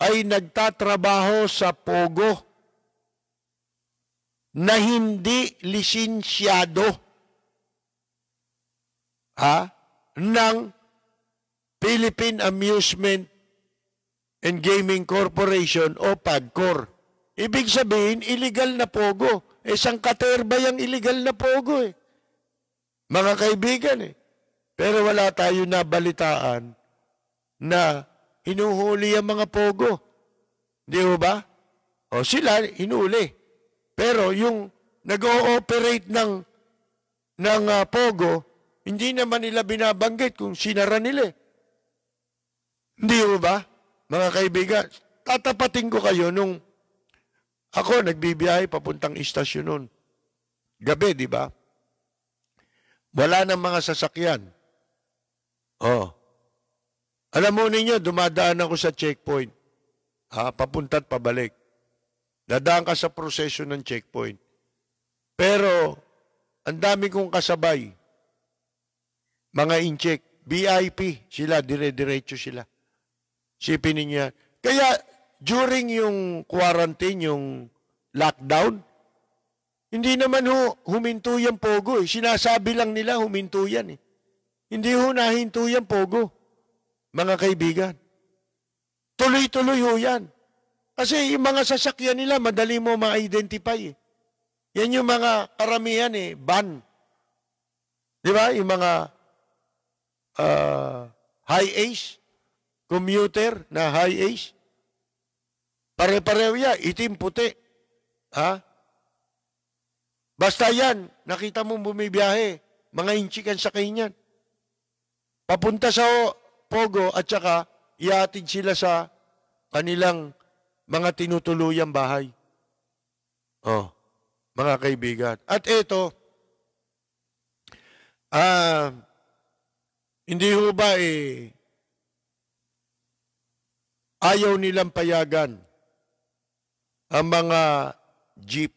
ay nagtatrabaho sa pogo na hindi lisensyado ha, ng Philippine Amusement and Gaming Corporation o PAGCOR. Ibig sabihin, illegal na pogo. Eh, saan katerbay ang illegal na pogo eh? Mga kaibigan eh. Pero wala tayo nabalitaan na hinuhuli ang mga pogo. Di ba? O sila, hinuli. Pero yung nag-ooperate ng, ng uh, pogo, hindi naman nila binabanggit kung sinara nila. Eh. Di ba? Mga kaibigan, tatapating ko kayo nung ako nagbibiyahe papuntang istasyon nun. Gabi, di ba? Wala ng mga sasakyan. Oh. Alam mo ninyo, dumadaan ako sa checkpoint. Ha, ah, papunta at pabalik. Dadaan ka sa proseso ng checkpoint. Pero, ang dami kong kasabay. Mga incheck, VIP sila, dire-diretso sila. Sipinin niya. Kaya, during yung quarantine, yung lockdown, hindi naman ho huminto yan pogo eh. Sinasabi lang nila huminto yan eh. Hindi ho nahinto yung pogo mga kaibigan. Tuloy-tuloy ho yan. Kasi yung mga sasakyan nila, madali mo ma-identify. Eh. Yan yung mga karamihan eh, van. Di ba? Yung mga uh, high age, commuter na high age. Pare-pareho yan, itim, puti. Ha? Basta yan, nakita mo bumibiyahe, mga inchikan sa kanyan. Papunta sa Pogo at saka iatid sila sa kanilang mga tinutuluyang bahay. Oh, mga kaibigan. At ito, ah, uh, hindi ho ba eh, ayaw nilang payagan ang mga jeep,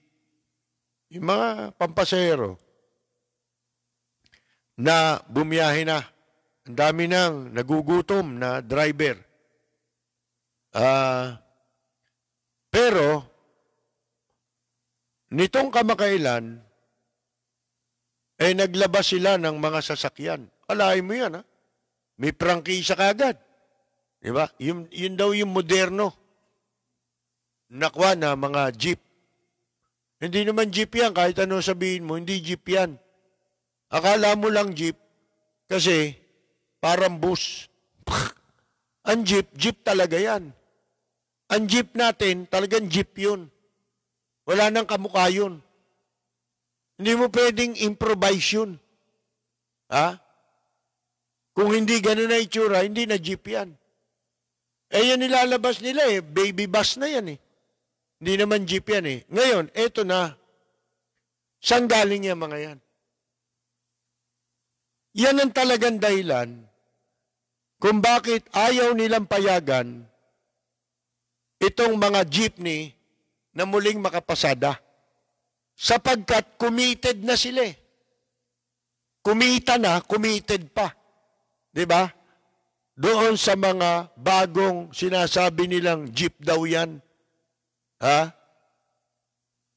yung mga pampasero na bumiyahe na ang dami nang nagugutom na driver. Uh, pero, nitong kamakailan, eh naglabas sila ng mga sasakyan. Alahin mo yan, ha? May prangkisa kagad. Di ba? Yun, yun daw yung moderno. Nakwa na mga jeep. Hindi naman jeep yan, kahit ano sabihin mo, hindi jeep yan. Akala mo lang jeep, kasi Parang bus. <laughs> Ang jeep, jeep talaga yan. Ang jeep natin, talagang jeep yun. Wala nang kamukha yun. Hindi mo pwedeng improvise yun. Ha? Kung hindi ganun na itsura, hindi na jeep yan. Eh yan nilalabas nila eh, baby bus na yan eh. Hindi naman jeep yan eh. Ngayon, eto na. Saan galing yan mga yan? Yan ang talagang dahilan kung bakit ayaw nilang payagan itong mga jeepney na muling makapasada sapagkat committed na sila eh. Kumita na, committed pa. 'Di ba? Doon sa mga bagong sinasabi nilang jeep daw 'yan. Ha?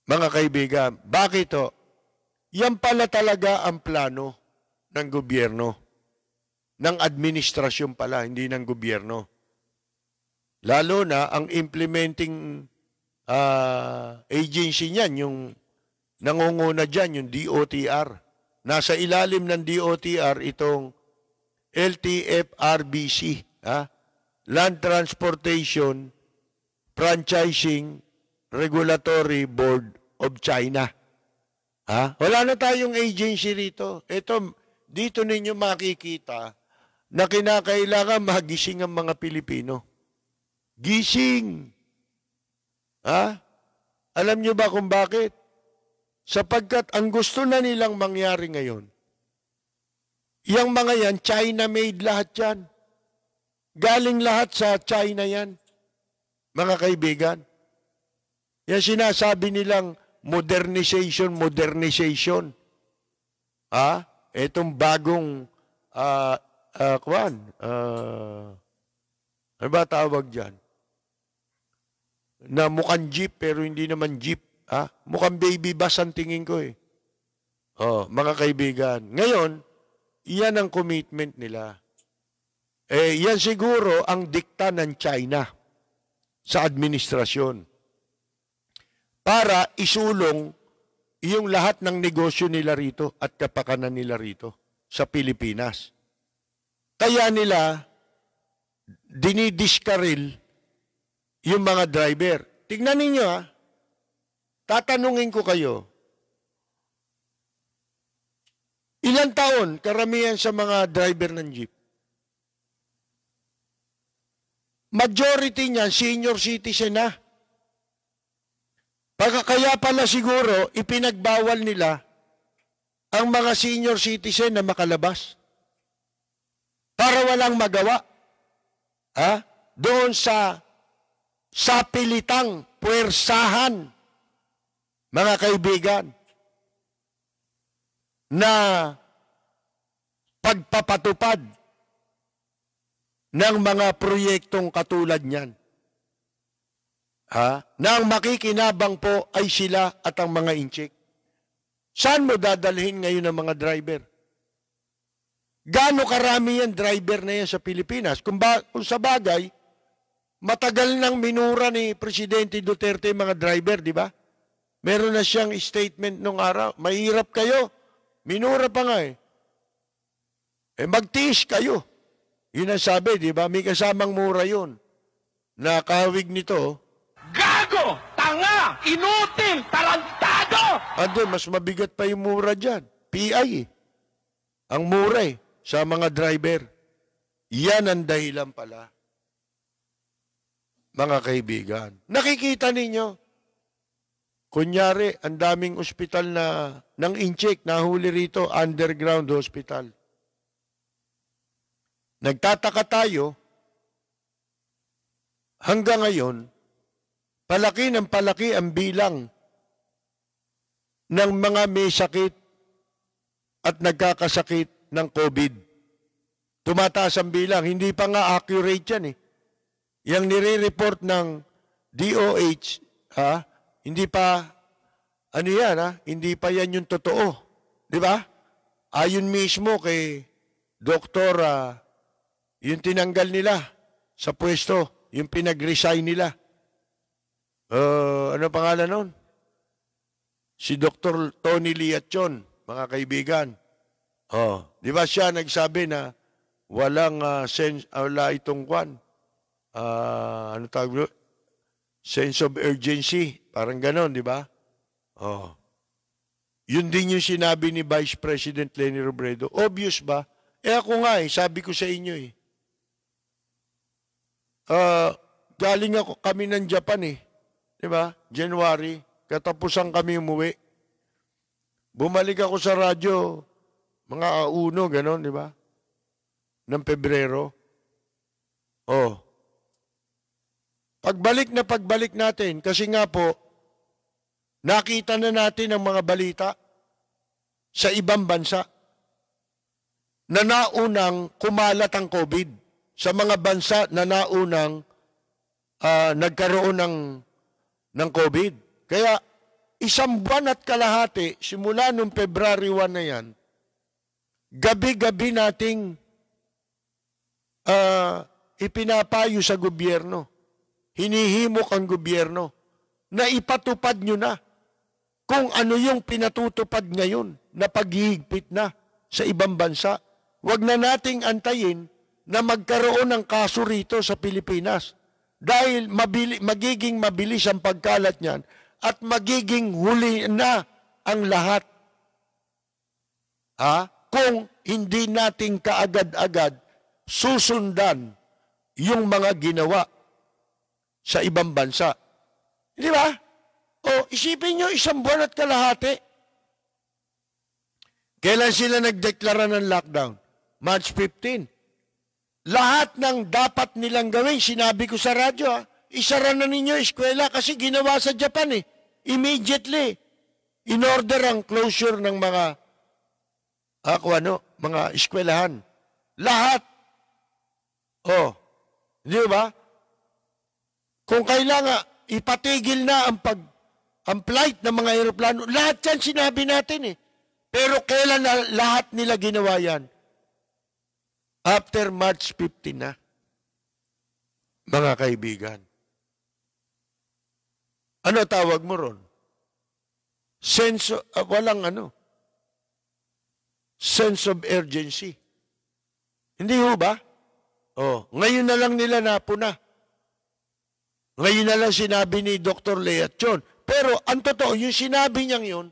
Mga kaibigan, bakit 'to? Yan pala talaga ang plano ng gobyerno ng administrasyon pala, hindi ng gobyerno. Lalo na ang implementing uh, agency niyan, yung nangunguna dyan, yung DOTR. Nasa ilalim ng DOTR itong LTFRBC, ha? Land Transportation Franchising Regulatory Board of China. Ha? Wala na tayong agency rito. Ito, dito ninyo makikita na kinakailangan magising ang mga Pilipino. Gising! Ha? Alam nyo ba kung bakit? Sapagkat ang gusto na nilang mangyari ngayon, yung mga yan, China-made lahat yan. Galing lahat sa China yan, mga kaibigan. Yan sinasabi nilang modernization, modernization. Ha? Itong bagong uh, uh, ah, kuwan, uh, ah, ano ba tawag dyan? Na mukhang jeep pero hindi naman jeep. Ah, mukhang baby bus ang tingin ko eh. Oh, mga kaibigan. Ngayon, iyan ang commitment nila. Eh, yan siguro ang dikta ng China sa administrasyon para isulong yung lahat ng negosyo nila rito at kapakanan nila rito sa Pilipinas. Kaya nila dinidiskaril yung mga driver. Tignan ninyo ha. Ah. Tatanungin ko kayo. Ilan taon karamihan sa mga driver ng jeep? Majority niyan, senior citizen na. Baka pala siguro ipinagbawal nila ang mga senior citizen na makalabas para walang magawa. Ha? Doon sa sapilitang pilitang puwersahan, mga kaibigan, na pagpapatupad ng mga proyektong katulad niyan. Ha? Nang makikinabang po ay sila at ang mga inchik. Saan mo dadalhin ngayon ang mga driver? Gaano karami yan driver na yan sa Pilipinas? Kung, ba, kung sa bagay, matagal nang minura ni Presidente Duterte mga driver, di ba? Meron na siyang statement nung araw, mahirap kayo, minura pa nga eh. Eh magtiis kayo. Yun ang sabi, di ba? May kasamang mura yun. Nakawig nito. Gago! Tanga! Inutil! Tarantado! Ando, mas mabigat pa yung mura dyan. PI eh. Ang mura eh sa mga driver. Yan ang dahilan pala. Mga kaibigan, nakikita ninyo, kunyari, ang daming ospital na, nang incheck, nahuli rito, underground hospital. Nagtataka tayo, hanggang ngayon, palaki ng palaki ang bilang ng mga may sakit at nagkakasakit ng COVID. Tumataas ang bilang. Hindi pa nga accurate yan eh. Yang nire-report ng DOH, ha? Hindi pa, ano yan ha? Hindi pa yan yung totoo. Di ba? Ayon mismo kay Dr. Uh, ah, yung tinanggal nila sa pwesto, yung pinag-resign nila. Uh, ano pangalan nun? Si Dr. Tony Liachon, mga kaibigan. Oh, di ba siya nagsabi na walang uh, ah, sense, ah, wala itong kwan. Uh, ano tawag doon? Sense of urgency. Parang ganoon, di ba? Oh. Yun din yung sinabi ni Vice President Leni Robredo. Obvious ba? Eh ako nga eh, sabi ko sa inyo eh. Uh, galing ako, kami ng Japan eh. Di ba? January. Katapusan kami umuwi. Bumalik ako sa radyo mga uno, ganon, di ba? Ng Pebrero. Oh. Pagbalik na pagbalik natin, kasi nga po, nakita na natin ang mga balita sa ibang bansa na naunang kumalat ang COVID sa mga bansa na naunang uh, nagkaroon ng, ng COVID. Kaya isang buwan at kalahati, simula nung February 1 na yan, gabi-gabi nating uh, ipinapayo sa gobyerno. Hinihimok ang gobyerno na ipatupad nyo na kung ano yung pinatutupad ngayon na paghihigpit na sa ibang bansa. Huwag na nating antayin na magkaroon ng kaso rito sa Pilipinas dahil mabili, magiging mabilis ang pagkalat niyan at magiging huli na ang lahat. Ha? kung hindi natin kaagad-agad susundan yung mga ginawa sa ibang bansa. Di ba? O, isipin nyo, isang buwan at kalahati. Kailan sila nagdeklara ng lockdown? March 15. Lahat ng dapat nilang gawin, sinabi ko sa radyo, ah, isara na ninyo eskwela kasi ginawa sa Japan eh. Immediately, in order ang closure ng mga ah, kung ano, mga eskwelahan. Lahat. Oh, di ba? Kung kailangan, ipatigil na ang pag ang flight ng mga aeroplano. Lahat yan sinabi natin eh. Pero kailan na lahat nila ginawa yan? After March 15 na, mga kaibigan. Ano tawag mo ron? Senso, uh, walang ano, sense of urgency. Hindi ho ba? Oh, ngayon na lang nila napuna. Ngayon na lang sinabi ni Dr. Leat Pero ang totoo, yung sinabi niyang yun,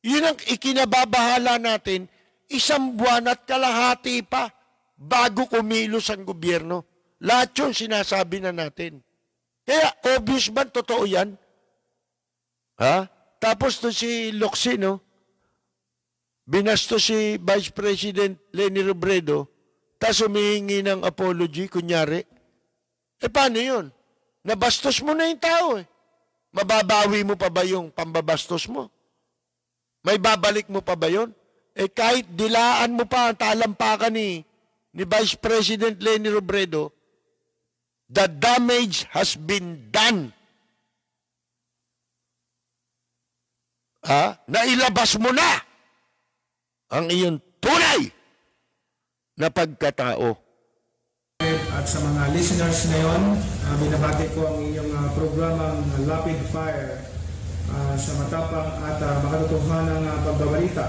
yun ang ikinababahala natin isang buwan at kalahati pa bago kumilos ang gobyerno. Lahat yun sinasabi na natin. Kaya obvious ba totoo yan? Ha? Tapos to si Loxino, Binasto si Vice President Lenny Robredo, tapos humihingi ng apology, kunyari. Eh paano yun? Nabastos mo na yung tao eh. Mababawi mo pa ba yung pambabastos mo? May babalik mo pa ba yun? Eh kahit dilaan mo pa ang talampakan ni, ni Vice President Lenny Robredo, the damage has been done. Ha? Nailabas mo na ang iyong tunay na pagkatao. At sa mga listeners ngayon, uh, binabati ko ang inyong uh, ah, programang Lapid Fire uh, sa matapang at uh, makatotohanang uh, pagbabalita.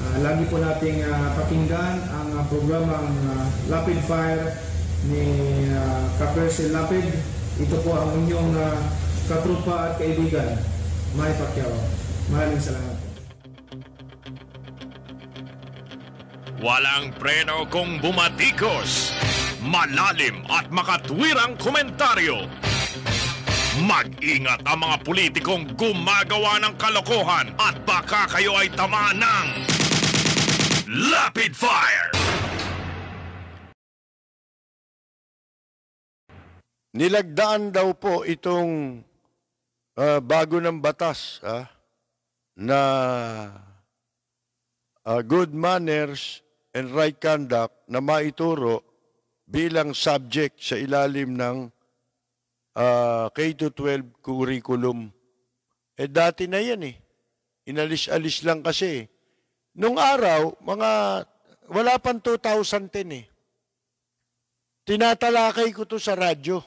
Uh, lagi po nating uh, pakinggan ang uh, programang uh, Lapid Fire ni uh, Kapersil Lapid. Ito po ang inyong uh, katrupa at kaibigan, May Pacquiao. Maraming salamat. Walang preno kung bumatikos. Malalim at makatwirang komentaryo. Mag-ingat ang mga politikong gumagawa ng kalokohan at baka kayo ay tamaan ng Lapid Fire! Nilagdaan daw po itong uh, bago ng batas ah, na uh, good manners and right conduct na maituro bilang subject sa ilalim ng uh, ah, K-12 curriculum. Eh dati na yan eh. Inalis-alis lang kasi eh. Nung araw, mga wala pang 2010 eh. Tinatalakay ko to sa radyo.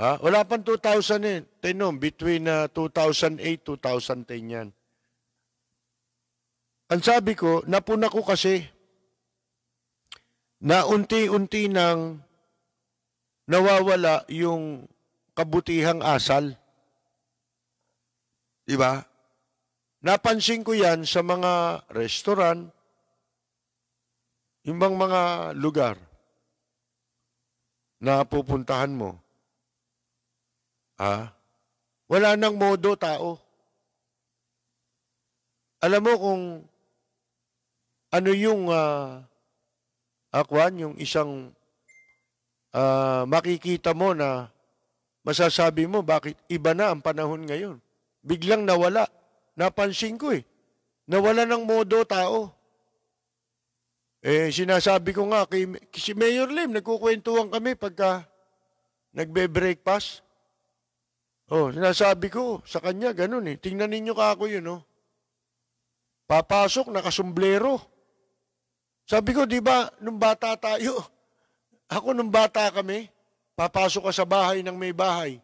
Ha? Wala pang 2010 eh. Tenong, between uh, ah, 2008-2010 yan. Ang sabi ko, napuna ko kasi na unti-unti nang nawawala yung kabutihang asal. Diba? Napansin ko yan sa mga restaurant, yung mga lugar na pupuntahan mo. Ah, wala nang modo tao. Alam mo kung ano yung uh, ah, akwan, ah, yung isang uh, makikita mo na masasabi mo bakit iba na ang panahon ngayon. Biglang nawala. Napansin ko eh. Nawala ng modo tao. Eh, sinasabi ko nga kay si Mayor Lim, nagkukwentuhan kami pagka nagbe-breakfast. Oh, sinasabi ko sa kanya, ganun eh. Tingnan ninyo ka ako yun, oh. Papasok, nakasumblero. Sabi ko, di ba, nung bata tayo, <laughs> ako nung bata kami, papasok ka sa bahay ng may bahay.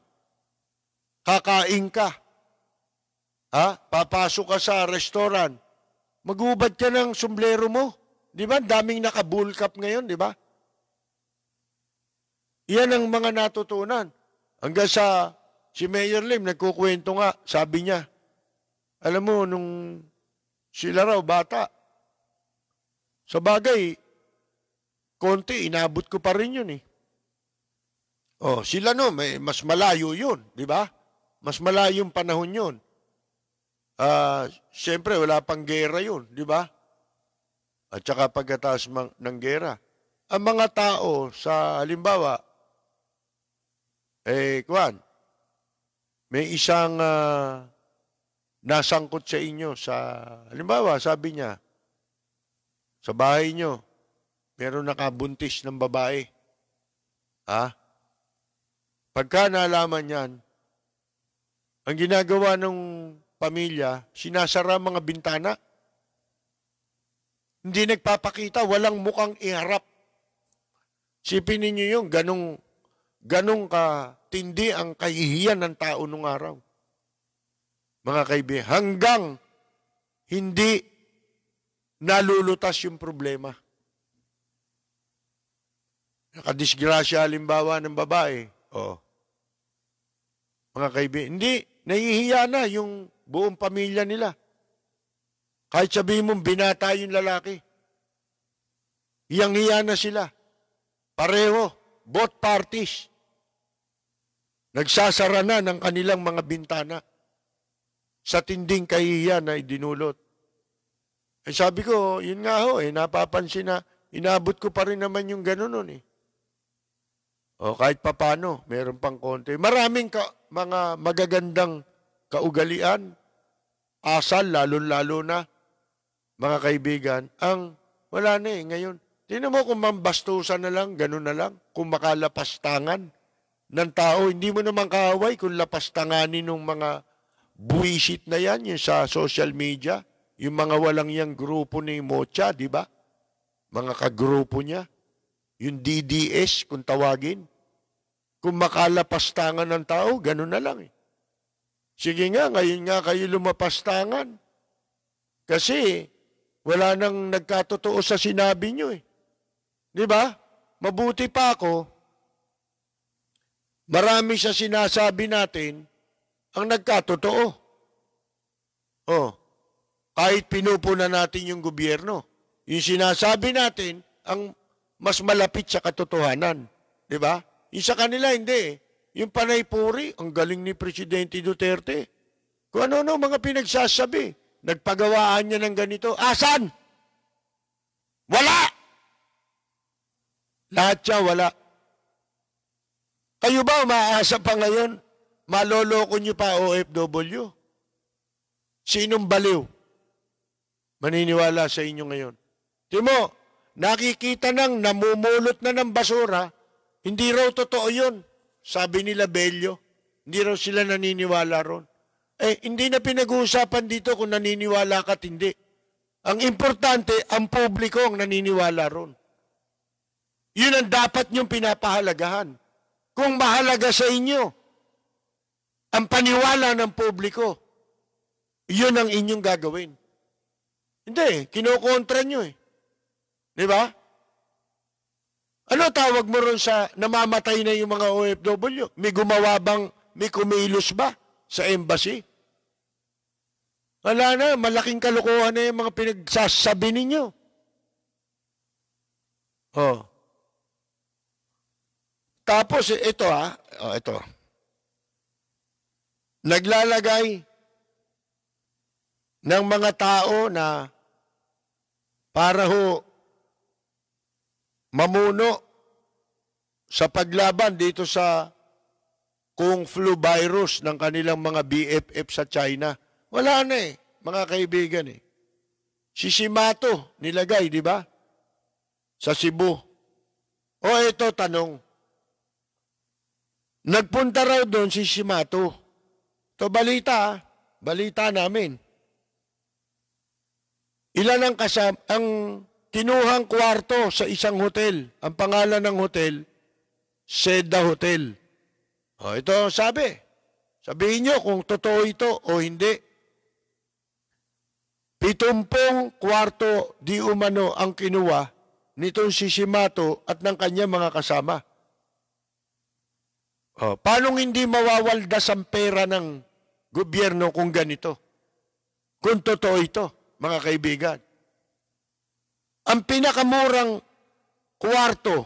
Kakain ka. Ha? Papasok ka sa restaurant. Magubad ka ng sombrero mo. Di ba? Daming naka-bull cap ngayon, di ba? Iyan ang mga natutunan. Hanggang sa si Mayor Lim, nagkukwento nga, sabi niya, alam mo, nung sila raw bata, sa bagay, konti, inabot ko pa rin yun eh. Oh, sila no, may, mas malayo yun, di ba? Mas malayo yung panahon yun. Ah, uh, siyempre, wala pang gera yun, di ba? At saka pagkataas ng gera. Ang mga tao sa, halimbawa, eh, kwan, may isang uh, nasangkot sa inyo sa, halimbawa, sabi niya, sa bahay nyo, pero nakabuntis ng babae. Ha? Pagka nalaman yan, ang ginagawa ng pamilya, sinasara mga bintana. Hindi nagpapakita, walang mukhang iharap. Sipin ninyo yung ganong, ganong katindi ang kahihiyan ng tao nung araw. Mga kaibigan, hanggang hindi nalulutas yung problema. Nakadisgrasya halimbawa ng babae. Oo. Oh. Mga kaibigan, hindi, nahihiya na yung buong pamilya nila. Kahit sabihin mong binata yung lalaki. Iyang-hiya na sila. Pareho, both parties. Nagsasara na ng kanilang mga bintana sa tinding kahihiya na idinulot eh, sabi ko, yun nga ho, eh, napapansin na, inabot ko pa rin naman yung gano'n nun eh. O kahit papano, meron pang konti. Maraming ka, mga magagandang kaugalian, asal, lalo-lalo na, mga kaibigan, ang wala na eh ngayon. Tinan mo kung mambastusan na lang, gano'n na lang, kung makalapastangan ng tao, hindi mo naman kaaway kung lapastanganin ng mga buwisit na yan, yung sa social media. Yung mga walang yang grupo ni Mocha, di ba? Mga kagrupo niya. Yung DDS, kung tawagin. Kung makalapastangan ng tao, ganun na lang eh. Sige nga, ngayon nga kayo lumapastangan. Kasi wala nang nagkatotoo sa sinabi niyo. eh. Di ba? Mabuti pa ako. Marami sa sinasabi natin ang nagkatotoo. Oh, kahit pinupunan natin yung gobyerno. Yung sinasabi natin, ang mas malapit sa katotohanan. Di ba? Yung sa kanila, hindi. Eh. Yung panaypuri, ang galing ni Presidente Duterte. Kung ano-ano mga pinagsasabi. Nagpagawaan niya ng ganito. Asan? Wala! Lahat siya wala. Kayo ba umaasa pa ngayon? Maloloko niyo pa OFW? Sinong baliw? maniniwala sa inyo ngayon. Timo, nakikita nang namumulot na ng basura, hindi raw totoo yun. Sabi nila Bello, hindi raw sila naniniwala ron. Eh, hindi na pinag-uusapan dito kung naniniwala ka hindi. Ang importante, ang publiko ang naniniwala ron. Yun ang dapat niyong pinapahalagahan. Kung mahalaga sa inyo, ang paniwala ng publiko, yun ang inyong gagawin. Hindi, kinokontra nyo eh. Di ba? Ano tawag mo ron sa namamatay na yung mga OFW? May gumawa bang, may kumilos ba sa embassy? Wala na, malaking kalokohan na yung mga pinagsasabi ninyo. Oh. Tapos, ito ah, oh, ito. Naglalagay ng mga tao na para ho mamuno sa paglaban dito sa kung flu virus ng kanilang mga BFF sa China. Wala na eh, mga kaibigan eh. Si Shimato nilagay, di ba? Sa Cebu. O ito tanong. Nagpunta raw doon si Shimato. To balita, ah. balita namin. Ilan ang kasam ang kinuhang kwarto sa isang hotel. Ang pangalan ng hotel, Seda Hotel. Oh, ito ang sabi. Sabihin nyo kung totoo ito o hindi. Pitumpong kwarto di umano ang kinuha nitong si Shimato at ng kanya mga kasama. Oh, paano hindi mawawaldas ang pera ng gobyerno kung ganito? Kung totoo ito mga kaibigan. Ang pinakamurang kwarto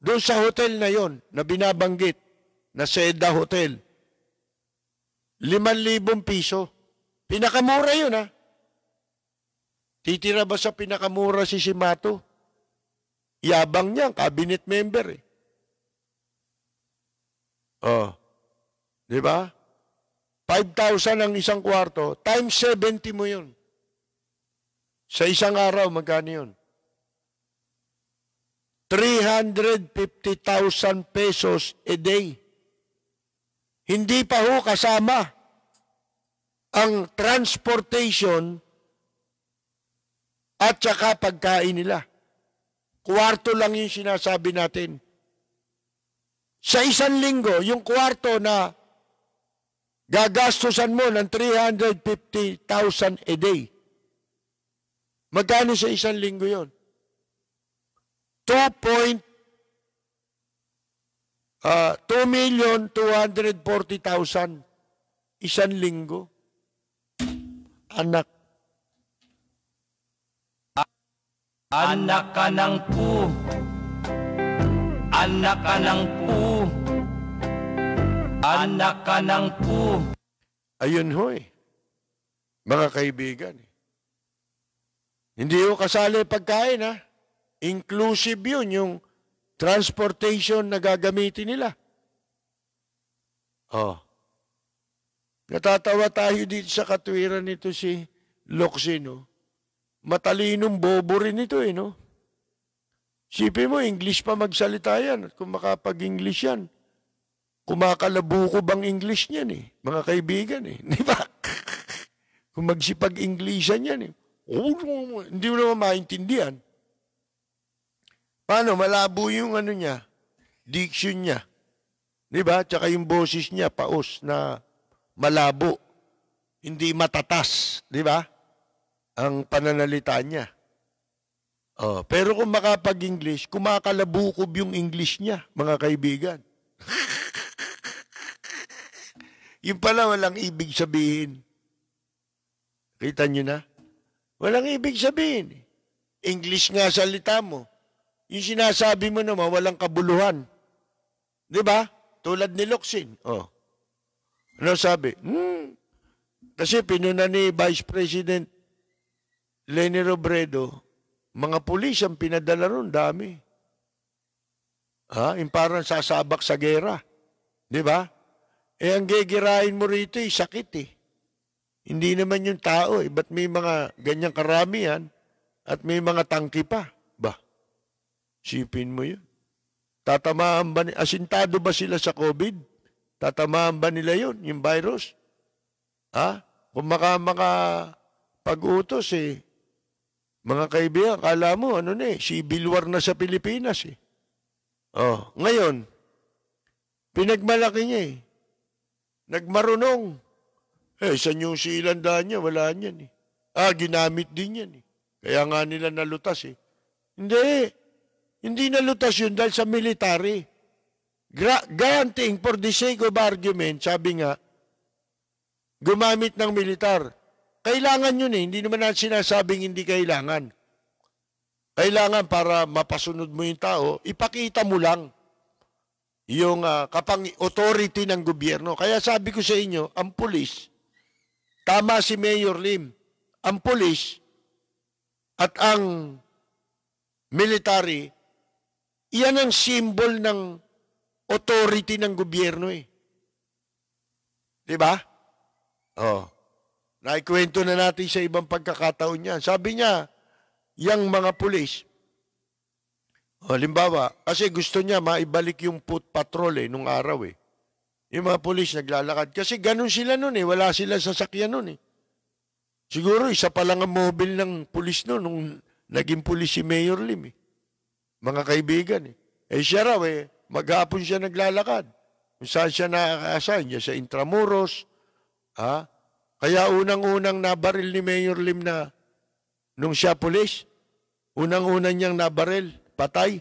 doon sa hotel na yon na binabanggit na Seda Hotel, 5,000 piso. Pinakamura yun ha. Titira ba sa pinakamura si Simato? Yabang niya, cabinet member eh. Oh. Di ba? 5,000 ang isang kwarto, times 70 mo yun. Sa isang araw, magkano yun? 350,000 pesos a day. Hindi pa ho kasama ang transportation at saka pagkain nila. Kwarto lang yung sinasabi natin. Sa isang linggo, yung kwarto na gagastusan mo ng 350,000 a day Magkano sa isang linggo yon? 2.2 uh, 2,240,000 isang linggo. Anak. Anak ka ng po. Anak ka ng po. Anak ka ng po. Ayun hoy eh. Mga kaibigan eh. Hindi ho kasali pagkain, ha? Inclusive yun, yung transportation na gagamitin nila. Oh. Natatawa tayo dito sa katwiran nito si Loxi, no? Matalinong bobo rin ito, eh, no? Sipin mo, English pa magsalita yan. Kung makapag-English yan, kumakalabuko bang English niyan, eh? Mga kaibigan, eh. <laughs> Di ba? Kung magsipag-Englishan yan, eh. Oh, hindi mo naman maintindihan. Paano? Malabo yung ano niya, diction niya. Di ba? Tsaka yung boses niya, paos na malabo. Hindi matatas. Di ba? Ang pananalita niya. Oh, pero kung makapag-English, kumakalabukob yung English niya, mga kaibigan. <laughs> yung pala walang ibig sabihin. Kita niyo na? Walang ibig sabihin. English nga salita mo. Yung sinasabi mo naman, walang kabuluhan. Di ba? Tulad ni Loxin. Oh. Ano sabi? Hmm. Kasi pinuna ni Vice President Lenny Robredo, mga pulis ang pinadala ron, dami. Ha? Yung parang sasabak sa gera. Di ba? Eh, ang gegirahin mo rito, eh, sakit eh. Hindi naman yung tao eh. Ba't may mga ganyang karamihan at may mga tangki pa? Ba, sipin mo yun. Tatamaan ba, ni asintado ba sila sa COVID? Tatamaan ba nila yun, yung virus? Ha? Kung maka, maka utos eh, mga kaibigan, kala mo, ano na eh, si Bilwar na sa Pilipinas eh. Oh, ngayon, pinagmalaki niya eh. Nagmarunong. Eh, sa New Zealand niya, wala niyan eh. Ah, ginamit din yan eh. Kaya nga nila nalutas eh. Hindi. Hindi nalutas yun dahil sa military. Gra- granting for the sake of argument, sabi nga, gumamit ng militar. Kailangan yun eh. Hindi naman natin sinasabing hindi kailangan. Kailangan para mapasunod mo yung tao, ipakita mo lang yung uh, kapang authority ng gobyerno. Kaya sabi ko sa inyo, ang police, Tama si Mayor Lim. Ang police at ang military, iyan ang symbol ng authority ng gobyerno eh. Di ba? Oh. Naikwento na natin sa ibang pagkakataon niya. Sabi niya, yang mga pulis, oh, halimbawa, oh, kasi gusto niya maibalik yung foot patrol eh, nung araw eh. Yung mga polis naglalakad. Kasi ganun sila noon eh. Wala sila sasakyan noon eh. Siguro isa pa lang ang mobile ng polis noon nung naging polis si Mayor Lim eh. Mga kaibigan eh. Eh siya raw eh. Maghapon siya naglalakad. Kung saan siya naka-assign niya sa Intramuros. Ha? Kaya unang-unang nabaril ni Mayor Lim na nung siya polis, unang-unang niyang nabaril, patay,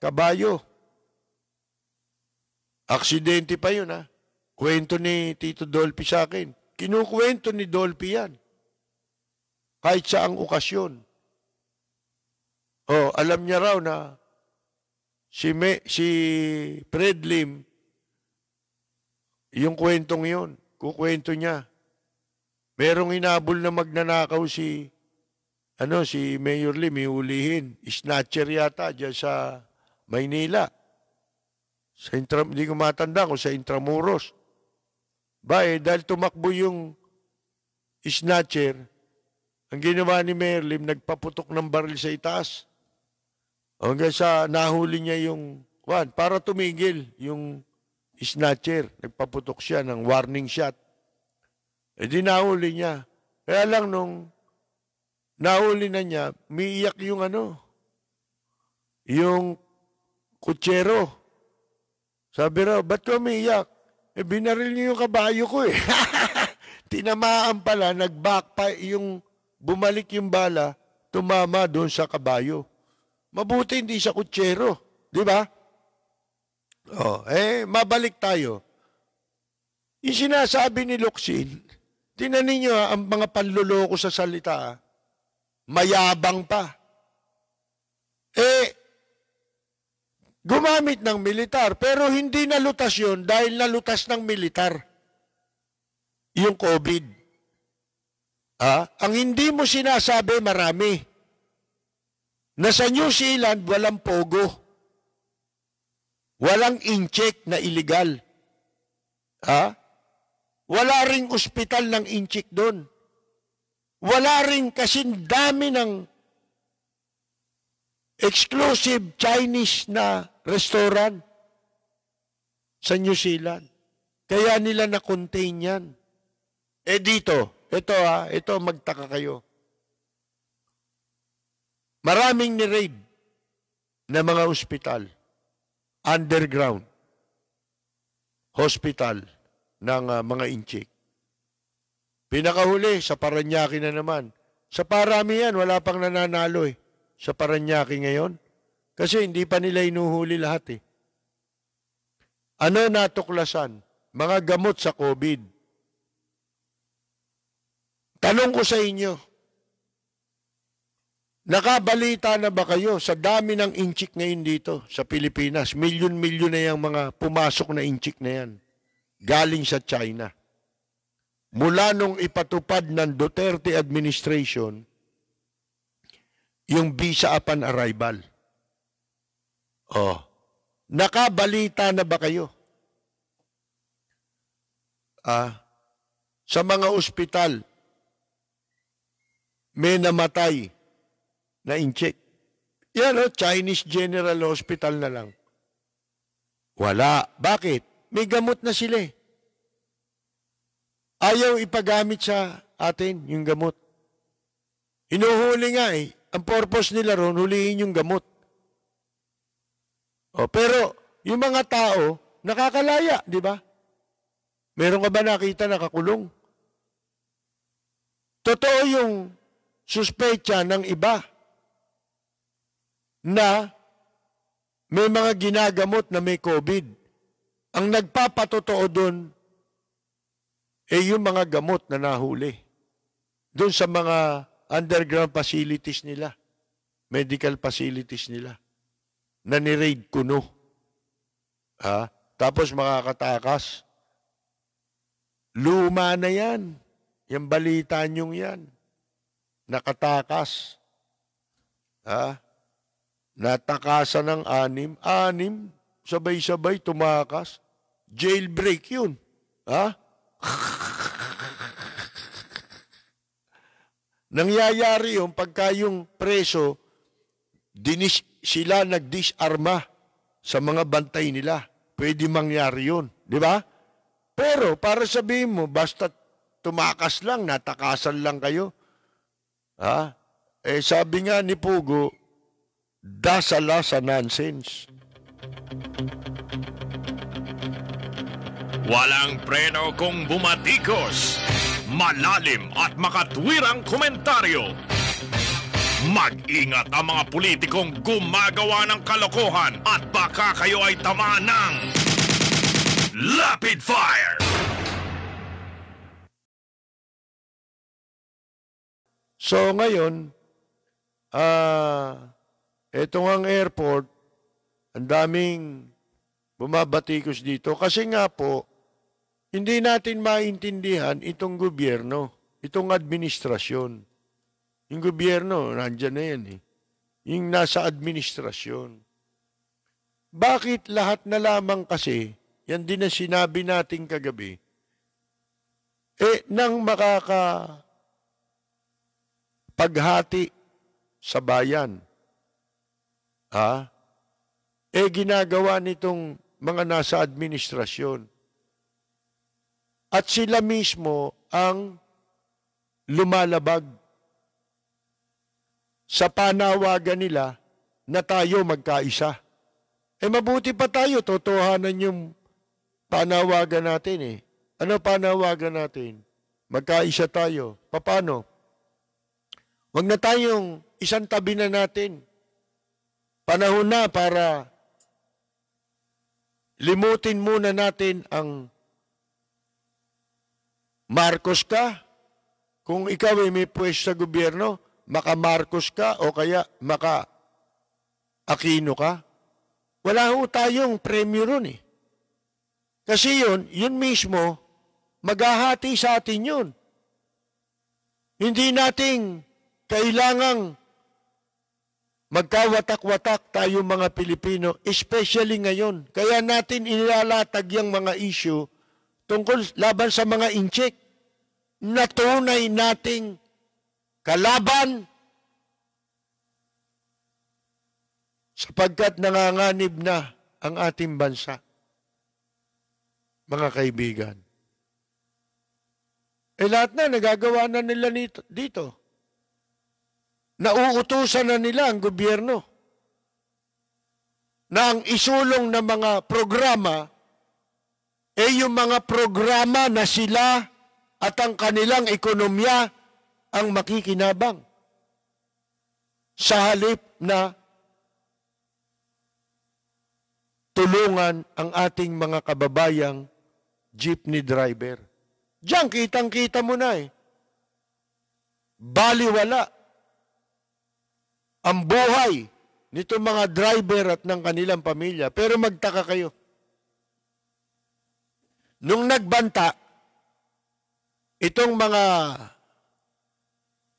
kabayo, Aksidente pa yun, ha? Kwento ni Tito Dolphy sa akin. Kinukwento ni Dolphy yan. Kahit sa ang okasyon. Oh, alam niya raw na si, Me, si Fred Lim, yung kwentong yun, kukwento niya. Merong inabol na magnanakaw si ano si Mayor Lim, iulihin. Snatcher yata dyan sa Maynila. Sa intra, hindi ko matanda ko sa Intramuros. Ba eh, dahil tumakbo yung snatcher, ang ginawa ni Merlim, nagpaputok ng baril sa itaas. Hanggang sa nahuli niya yung,wan, para tumigil yung snatcher. Nagpaputok siya ng warning shot. E di nahuli niya. Kaya lang nung nahuli na niya, miiyak yung ano, yung kutsero. Sabi raw, ba't ka umiiyak? Eh, binaril niyo yung kabayo ko eh. <laughs> Tinamaan pala, nag-back yung, bumalik yung bala, tumama doon sa kabayo. Mabuti hindi siya kutsero, di ba? Oh, eh, mabalik tayo. Yung sinasabi ni Luxin, tinan ninyo ha, ang mga panluloko sa salita, ha? mayabang pa. Eh, gumamit ng militar pero hindi nalutas yun dahil nalutas ng militar yung COVID. Ah, ang hindi mo sinasabi marami. Na sa New Zealand walang pogo. Walang incheck na illegal. Ah, wala ring ospital ng incheck doon. Wala ring kasing dami ng exclusive Chinese na restaurant sa New Zealand. Kaya nila na-contain yan. Eh dito, ito ha, ito magtaka kayo. Maraming ni-raid na mga ospital, underground hospital ng uh, mga inchik. Pinakahuli, sa Paranaque na naman. Sa Parami yan, wala pang nananalo eh. Sa Paranaque ngayon, kasi hindi pa nila inuhuli lahat eh. Ano natuklasan? Mga gamot sa COVID. Tanong ko sa inyo, Nakabalita na ba kayo sa dami ng inchik ngayon dito sa Pilipinas? Milyon-milyon na yung mga pumasok na inchik na yan galing sa China. Mula nung ipatupad ng Duterte administration, yung visa upon arrival. Oh, nakabalita na ba kayo? Ah, sa mga ospital, may namatay na incheck. Yan o, oh, Chinese General Hospital na lang. Wala. Bakit? May gamot na sila eh. Ayaw ipagamit sa atin yung gamot. Hinuhuli nga eh. Ang purpose nila ron, huliin yung gamot. O, oh, pero yung mga tao, nakakalaya, di ba? Meron ka ba nakita nakakulong? Totoo yung suspecha ng iba na may mga ginagamot na may COVID. Ang nagpapatotoo doon ay eh, yung mga gamot na nahuli. Doon sa mga underground facilities nila, medical facilities nila na ko no. Ha? Tapos makakatakas. Luma na yan. Yung balita niyong yan. Nakatakas. Ha? Natakasan ng anim. Anim, sabay-sabay tumakas. Jailbreak yun. Ha? <laughs> Nangyayari yung pagka yung preso, dinis sila nagdisarma sa mga bantay nila. Pwede mangyari yun, di ba? Pero para sabihin mo, basta tumakas lang, natakasan lang kayo. Ha? Eh sabi nga ni Pugo, dasala sa nonsense. Walang preno kung bumatikos. Malalim at makatwirang komentaryo Mag-ingat ang mga politikong gumagawa ng kalokohan at baka kayo ay tamaan ng... Lapid Fire! So ngayon, ah, uh, ito ang airport, ang daming bumabatikos dito kasi nga po, hindi natin maintindihan itong gobyerno, itong administrasyon. Yung gobyerno, nandyan na yan eh. Yung nasa administrasyon. Bakit lahat na lamang kasi, yan din ang sinabi natin kagabi, eh, nang makaka paghati sa bayan. Ha? Eh, ginagawa nitong mga nasa administrasyon. At sila mismo ang lumalabag sa panawagan nila na tayo magkaisa. Eh mabuti pa tayo, totohanan yung panawagan natin eh. Ano panawagan natin? Magkaisa tayo. Paano? Huwag na tayong isang tabi na natin. Panahon na para limutin muna natin ang Marcos ka. Kung ikaw ay may pwes sa gobyerno, maka Marcos ka o kaya maka Aquino ka. Wala ho tayong premyo ron eh. Kasi yun, yun mismo, maghahati sa atin yun. Hindi nating kailangang magkawatak-watak tayo mga Pilipino, especially ngayon. Kaya natin inilalatag yung mga issue tungkol laban sa mga incheck na tunay nating kalaban sapagkat nanganganib na ang ating bansa. Mga kaibigan, eh lahat na nagagawa na nila nito, dito. Nauutusan na nila ang gobyerno na ang isulong ng mga programa ay eh yung mga programa na sila at ang kanilang ekonomiya ang makikinabang sa halip na tulungan ang ating mga kababayang jeepney driver. Diyan, kitang-kita mo na eh. Baliwala ang buhay nito mga driver at ng kanilang pamilya. Pero magtaka kayo. Nung nagbanta, itong mga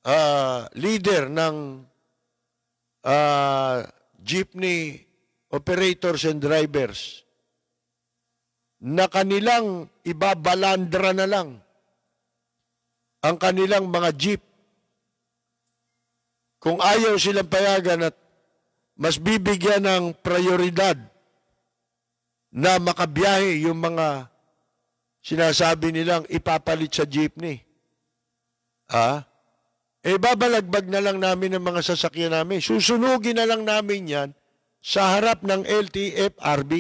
uh, leader ng uh, jeepney operators and drivers na kanilang ibabalandra na lang ang kanilang mga jeep. Kung ayaw silang payagan at mas bibigyan ng prioridad na makabiyahe yung mga sinasabi nilang ipapalit sa jeepney. Ah? eh babalagbag na lang namin ng mga sasakyan namin. Susunugin na lang namin yan sa harap ng LTFRB.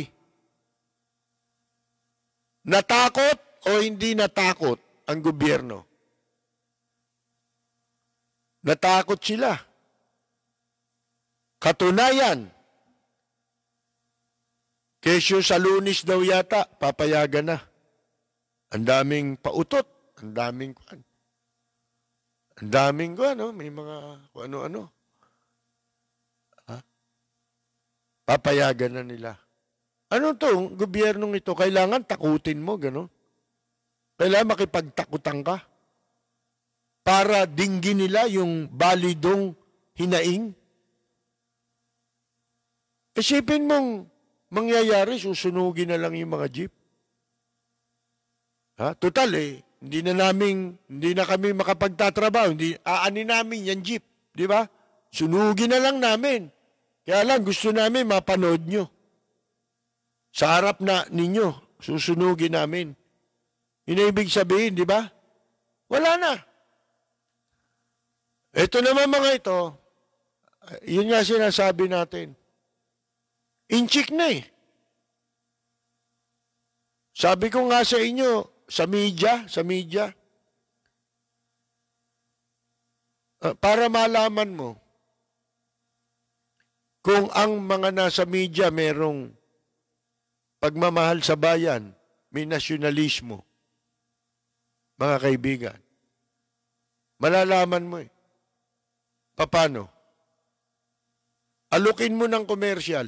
Natakot o hindi natakot ang gobyerno? Natakot sila. Katunayan, kesyo sa lunis daw yata, papayagan na. Ang daming pautot, ang daming kuan. Ang daming ko, ano? May mga ano-ano. Ha? Papayagan na nila. Ano to? Gobyernong ito, kailangan takutin mo, gano'n? Kailangan makipagtakutan ka para dinggin nila yung balidong hinaing. Isipin mong mangyayari, susunugin na lang yung mga jeep. Ha? Total eh, hindi na namin, hindi na kami makapagtatrabaho. Hindi, aani namin yan jeep. Di ba? Sunugin na lang namin. Kaya lang, gusto namin mapanood nyo. Sa harap na ninyo, susunugin namin. Yun sabihin, di ba? Wala na. Ito naman mga ito, yun nga sinasabi natin. Inchik na eh. Sabi ko nga sa inyo, sa media, sa media, ah, para malaman mo kung ang mga nasa media merong pagmamahal sa bayan, may nasyonalismo, mga kaibigan. Malalaman mo eh. Paano? Alukin mo ng komersyal.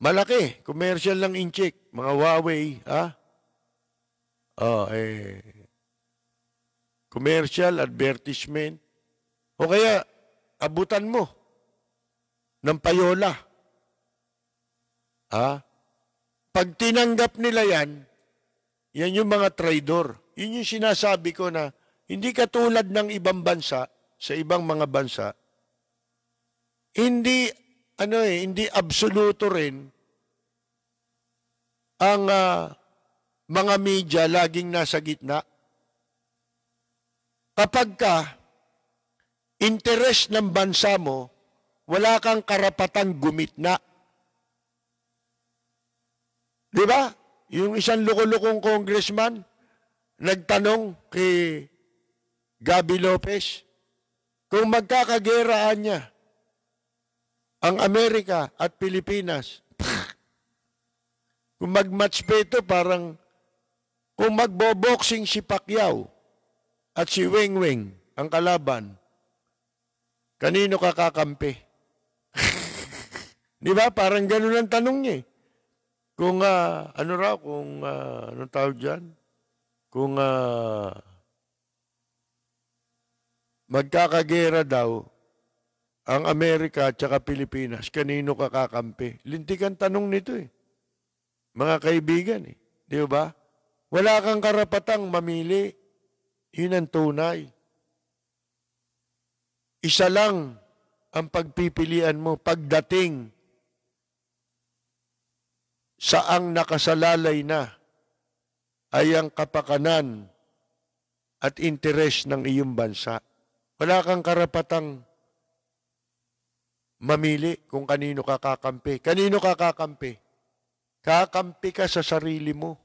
Malaki, commercial ng Incheck, mga Huawei, ha? Oh, eh, commercial, advertisement, o kaya abutan mo ng payola. Ah, Pag tinanggap nila yan, yan yung mga traidor. Yun yung sinasabi ko na hindi katulad ng ibang bansa, sa ibang mga bansa, hindi ano eh, hindi absoluto rin ang uh, mga media laging nasa gitna. Kapag ka, interes ng bansa mo, wala kang karapatang gumitna. Di ba? Yung isang lukulukong congressman, nagtanong kay Gabi Lopez, kung magkakageraan niya ang Amerika at Pilipinas, <laughs> kung mag-match pa ito, parang kung magbo-boxing si Pacquiao at si Wing Wing, ang kalaban, kanino ka kakampi? <laughs> Di ba? Parang ganun ang tanong niya eh. Kung uh, ano raw, kung uh, anong tawag dyan? Kung uh, magkakagera daw ang Amerika at saka Pilipinas, kanino ka kakampi? tanong nito eh. Mga kaibigan eh. Di ba? Wala kang karapatang mamili. Yun ang tunay. Isa lang ang pagpipilian mo pagdating sa ang nakasalalay na ay ang kapakanan at interes ng iyong bansa. Wala kang karapatang mamili kung kanino ka kakampi. Kanino ka kakampi? Kakampi ka sa sarili mo.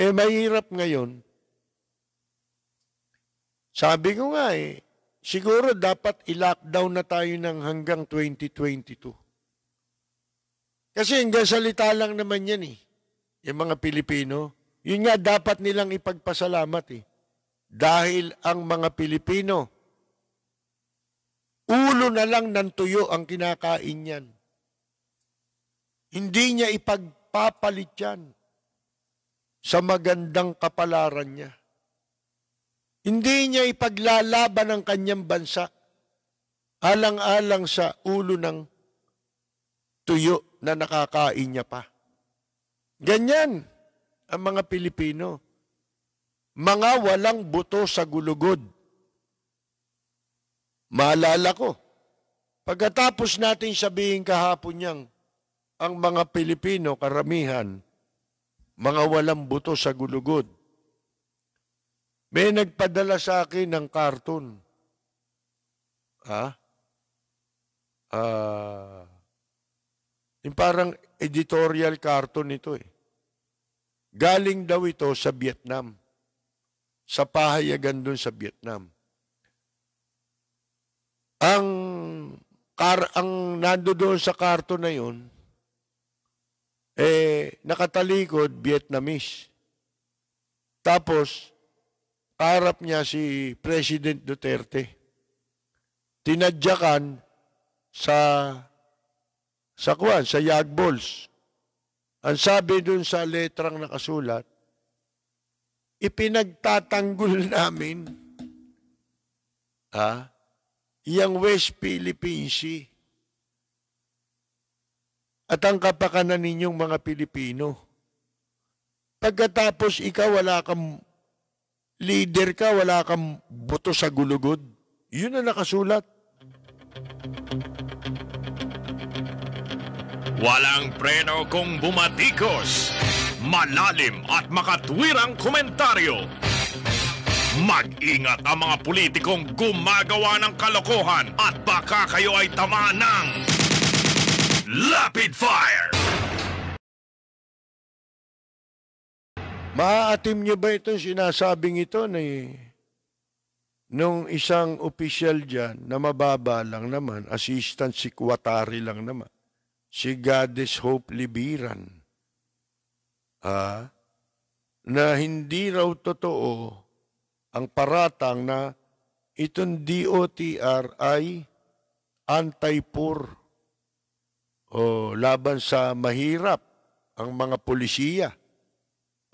Eh, mahirap ngayon. Sabi ko nga eh, siguro dapat i-lockdown na tayo ng hanggang 2022. Kasi hanggang salita lang naman yan eh, yung mga Pilipino. Yun nga dapat nilang ipagpasalamat eh. Dahil ang mga Pilipino, ulo na lang ng tuyo ang kinakain niyan. Hindi niya ipagpapalit yan sa magandang kapalaran niya. Hindi niya ipaglalaban ang kanyang bansa alang-alang sa ulo ng tuyo na nakakain niya pa. Ganyan ang mga Pilipino. Mga walang buto sa gulugod. Maalala ko, pagkatapos natin sabihin kahapon niyang ang mga Pilipino karamihan mga walang buto sa gulugod. May nagpadala sa akin ng karton. Ha? Ah, uh, yung parang editorial carton ito eh. Galing daw ito sa Vietnam. Sa pahayagan doon sa Vietnam. Ang, kar, ang nando doon sa karton na yun, eh, nakatalikod Vietnamese. Tapos, karap niya si President Duterte. Tinadyakan sa sa kuan, sa Yagballs. Ang sabi dun sa letrang nakasulat, ipinagtatanggol namin ah, yung West Philippine Sea at ang kapakanan ninyong mga Pilipino. Pagkatapos ikaw wala kang leader ka, wala kang buto sa gulugod. Yun ang nakasulat. Walang preno kung bumatikos. Malalim at makatwirang komentaryo. Mag-ingat ang mga politikong gumagawa ng kalokohan at baka kayo ay tamaan ng... Lapid Fire! Maatim niyo ba ito sinasabing ito ni nung isang official diyan na mababa lang naman, assistant si Quatari lang naman, si Goddess Hope Libiran, ah, na hindi raw totoo ang paratang na itong DOTR ay anti-poor o laban sa mahirap ang mga polisiya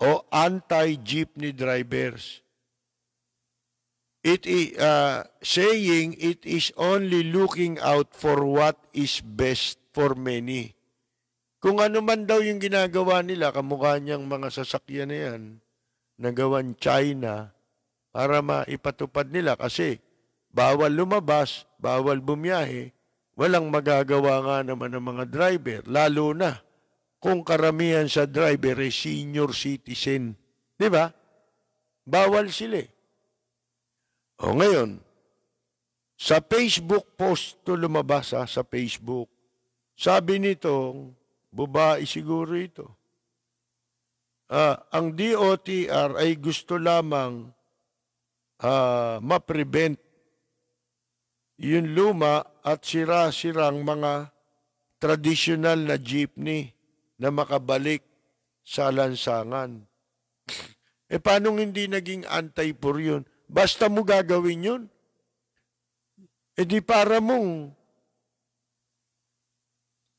o anti-jeepney drivers. It is uh, saying it is only looking out for what is best for many. Kung ano man daw yung ginagawa nila, kamukha niyang mga sasakyan na yan, nagawan China para maipatupad nila kasi bawal lumabas, bawal bumiyahe, walang magagawa nga naman ng mga driver, lalo na kung karamihan sa driver ay senior citizen. Di ba? Bawal sila. Eh. O ngayon, sa Facebook post to lumabas ah, sa Facebook, sabi nitong, babae siguro ito. Uh, ang DOTR ay gusto lamang uh, ma-prevent yun luma at sira-sirang mga traditional na jeepney na makabalik sa lansangan. <sniffs> Eh paano hindi naging anti-poor yun? Basta mo gagawin yun. E di para mong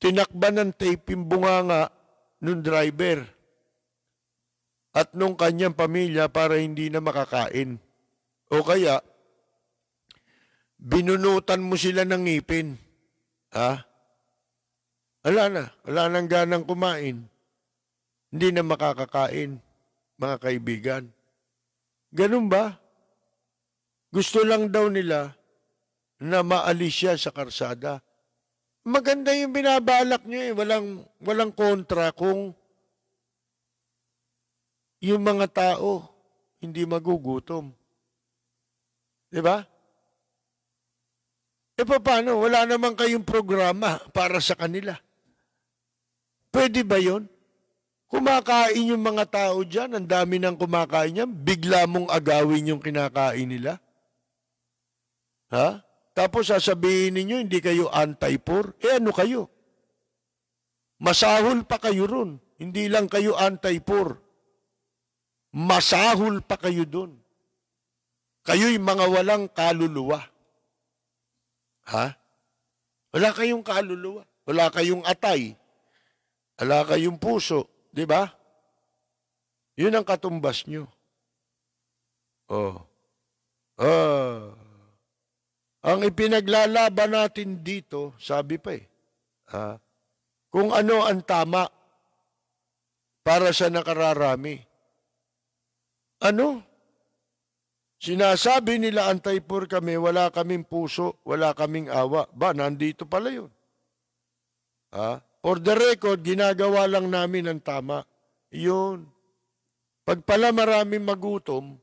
tinakban ng tape yung bunganga nung driver at nung kanyang pamilya para hindi na makakain. O kaya, binunutan mo sila ng ngipin. Ha? Wala na. Wala nang ganang kumain. Hindi na makakakain, mga kaibigan. Ganun ba? Gusto lang daw nila na maalis siya sa karsada. Maganda yung binabalak niyo eh. Walang, walang kontra kung yung mga tao hindi magugutom. Di ba? E paano? Wala naman kayong programa para sa kanila. Pwede ba yon? Kumakain yung mga tao dyan, ang dami nang kumakain yan, bigla mong agawin yung kinakain nila. Ha? Tapos sasabihin ninyo, hindi kayo anti-poor. Eh ano kayo? Masahol pa kayo ron. Hindi lang kayo anti-poor. Masahol pa kayo dun. Kayo'y mga walang kaluluwa. Ha? Wala kayong kaluluwa. Wala kayong atay. Wala kayong puso. Di ba? Yun ang katumbas nyo. Oh. Ah. Ang ipinaglalaban natin dito, sabi pa eh, ah, kung ano ang tama para sa nakararami. Ano? Sinasabi nila anti-poor kami, wala kaming puso, wala kaming awa. Ba, nandito pala yun. Ha? For the record, ginagawa lang namin ang tama. Yun. Pag pala maraming magutom,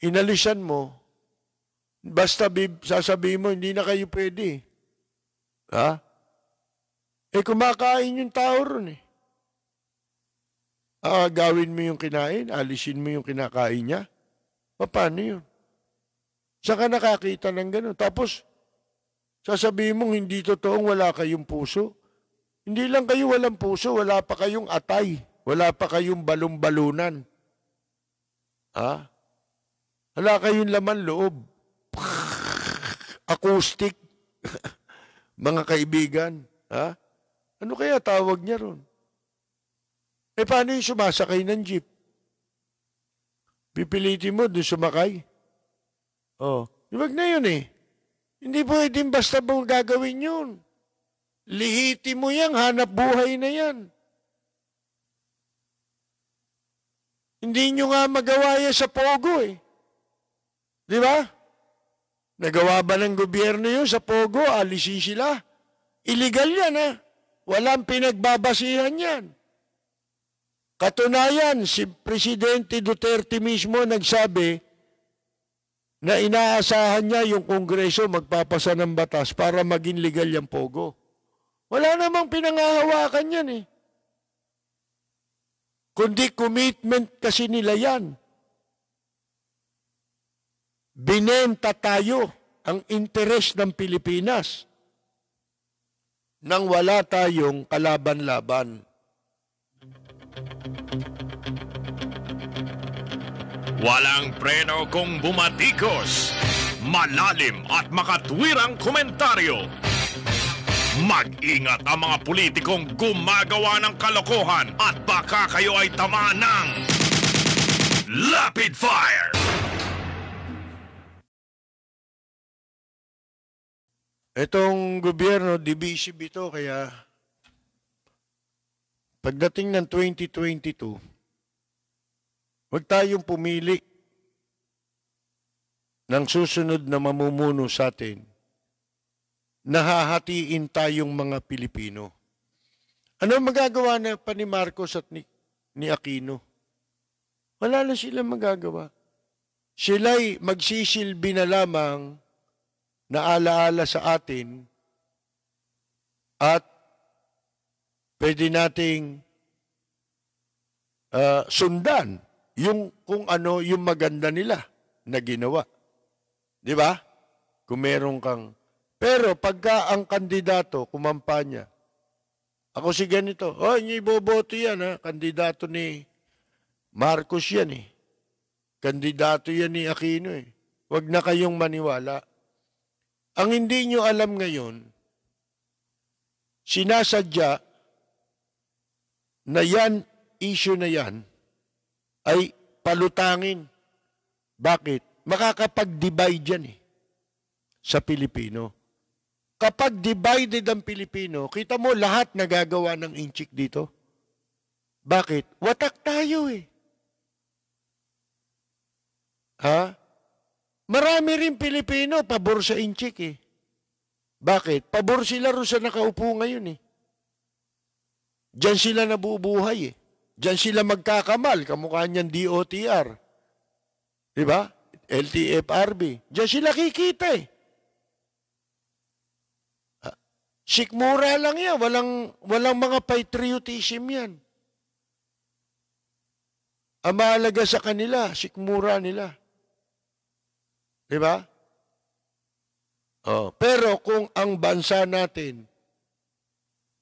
inalisan mo, basta sasabihin mo, hindi na kayo pwede. Ha? Eh, kumakain yung tao ron eh. Ah, gawin mo yung kinain, alisin mo yung kinakain niya Paano yun? Saan ka nakakita ng gano'n? Tapos, sasabihin mong hindi totoong wala kayong puso. Hindi lang kayo walang puso, wala pa kayong atay. Wala pa kayong balon-balunan. Ha? Wala kayong laman loob. <laughs> Acoustic. <laughs> Mga kaibigan. Ha? Ano kaya tawag niya ron? Eh, paano yung sumasakay ng jeep? Pipilitin mo doon sumakay? Oh, wag na yun eh. Hindi pwedeng basta mong gagawin yun. Lihiti mo yan, hanap buhay na yan. Hindi nyo nga magawa yan sa Pogo eh. Di ba? Nagawa ba ng gobyerno yun sa Pogo? Alisin sila. Illegal yan ah. Walang pinagbabasihan yan. Katunayan, si Presidente Duterte mismo nagsabi na inaasahan niya yung Kongreso magpapasa ng batas para maging legal yung pogo. Wala namang pinangahawakan yan eh. Kundi commitment kasi nila yan. Binenta tayo ang interes ng Pilipinas nang wala tayong kalaban-laban. Walang preno kung bumatikos. Malalim at makatwirang komentaryo. Mag-ingat ang mga politikong gumagawa ng kalokohan at baka kayo ay tamaan ng... Lapid Fire! Itong gobyerno, divisive ito, kaya Pagdating ng 2022, huwag tayong pumili ng susunod na mamumuno sa atin. Nahahatiin tayong mga Pilipino. Ano magagawa na pa ni Marcos at ni, ni Aquino? Wala na silang magagawa. Sila'y magsisilbi na lamang na alaala sa atin at pwede nating uh, sundan yung kung ano yung maganda nila na ginawa. Di ba? Kung meron kang... Pero pagka ang kandidato kumampanya, ako si ganito, oh, hindi boboto yan ha, kandidato ni Marcos yan eh. Kandidato yan ni Aquino eh. Huwag na kayong maniwala. Ang hindi nyo alam ngayon, sinasadya na yan, issue na yan, ay palutangin. Bakit? Makakapag-divide yan eh sa Pilipino. Kapag divided ang Pilipino, kita mo lahat nagagawa ng inchik dito. Bakit? Watak tayo eh. Ha? Marami rin Pilipino pabor sa inchik eh. Bakit? Pabor sila rin sa nakaupo ngayon eh. Diyan sila nabubuhay eh. Diyan sila magkakamal, kamukha niyan DOTR. Di ba? LTFRB. Diyan sila kikita eh. Ah, sikmura lang yan. Walang, walang mga patriotism yan. Ang mahalaga sa kanila, sikmura nila. Di ba? Oh, pero kung ang bansa natin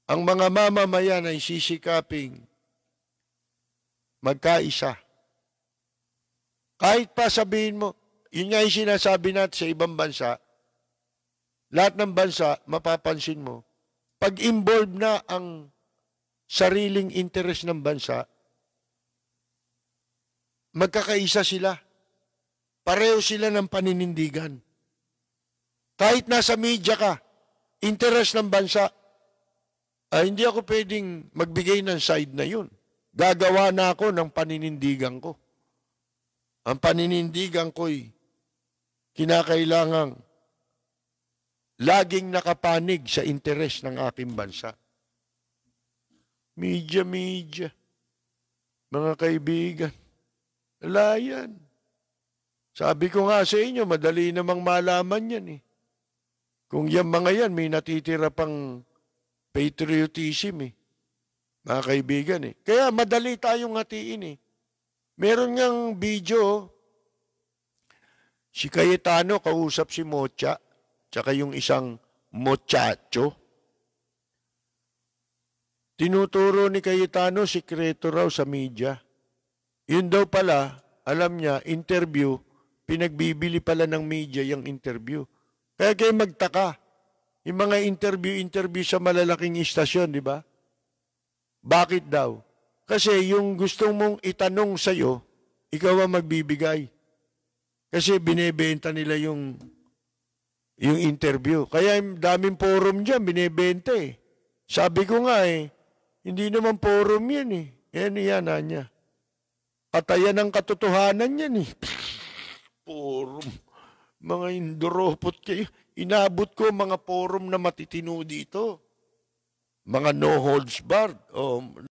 ang mga mamamayan ay sisikaping magkaisa. Kahit pa sabihin mo, yun nga yung sinasabi natin sa ibang bansa, lahat ng bansa, mapapansin mo, pag involved na ang sariling interest ng bansa, magkakaisa sila. Pareho sila ng paninindigan. Kahit nasa media ka, interest ng bansa, ay, ah, hindi ako pwedeng magbigay ng side na yun. Gagawa na ako ng paninindigan ko. Ang paninindigan ko'y kinakailangang laging nakapanig sa interes ng aking bansa. Media, media. Mga kaibigan, wala Sabi ko nga sa inyo, madali namang malaman yan eh. Kung yan mga yan, may natitira pang patriotism eh. Mga kaibigan eh. Kaya madali tayong hatiin eh. Meron ngang video, si Cayetano kausap si Mocha, tsaka yung isang mochacho. Tinuturo ni Cayetano sikreto raw sa media. Yun daw pala, alam niya, interview, pinagbibili pala ng media yung interview. Kaya kayo magtaka, yung mga interview-interview sa malalaking istasyon, di ba? Bakit daw? Kasi yung gusto mong itanong sa'yo, ikaw ang magbibigay. Kasi binebenta nila yung yung interview. Kaya yung daming forum dyan, binebenta eh. Sabi ko nga eh, hindi naman forum yan eh. Yan yan niya. Katayan ang katotohanan yan eh. <laughs> forum. Mga indropot kayo. Inaabot ko mga forum na matitino dito. Mga no holds barred. O, oh,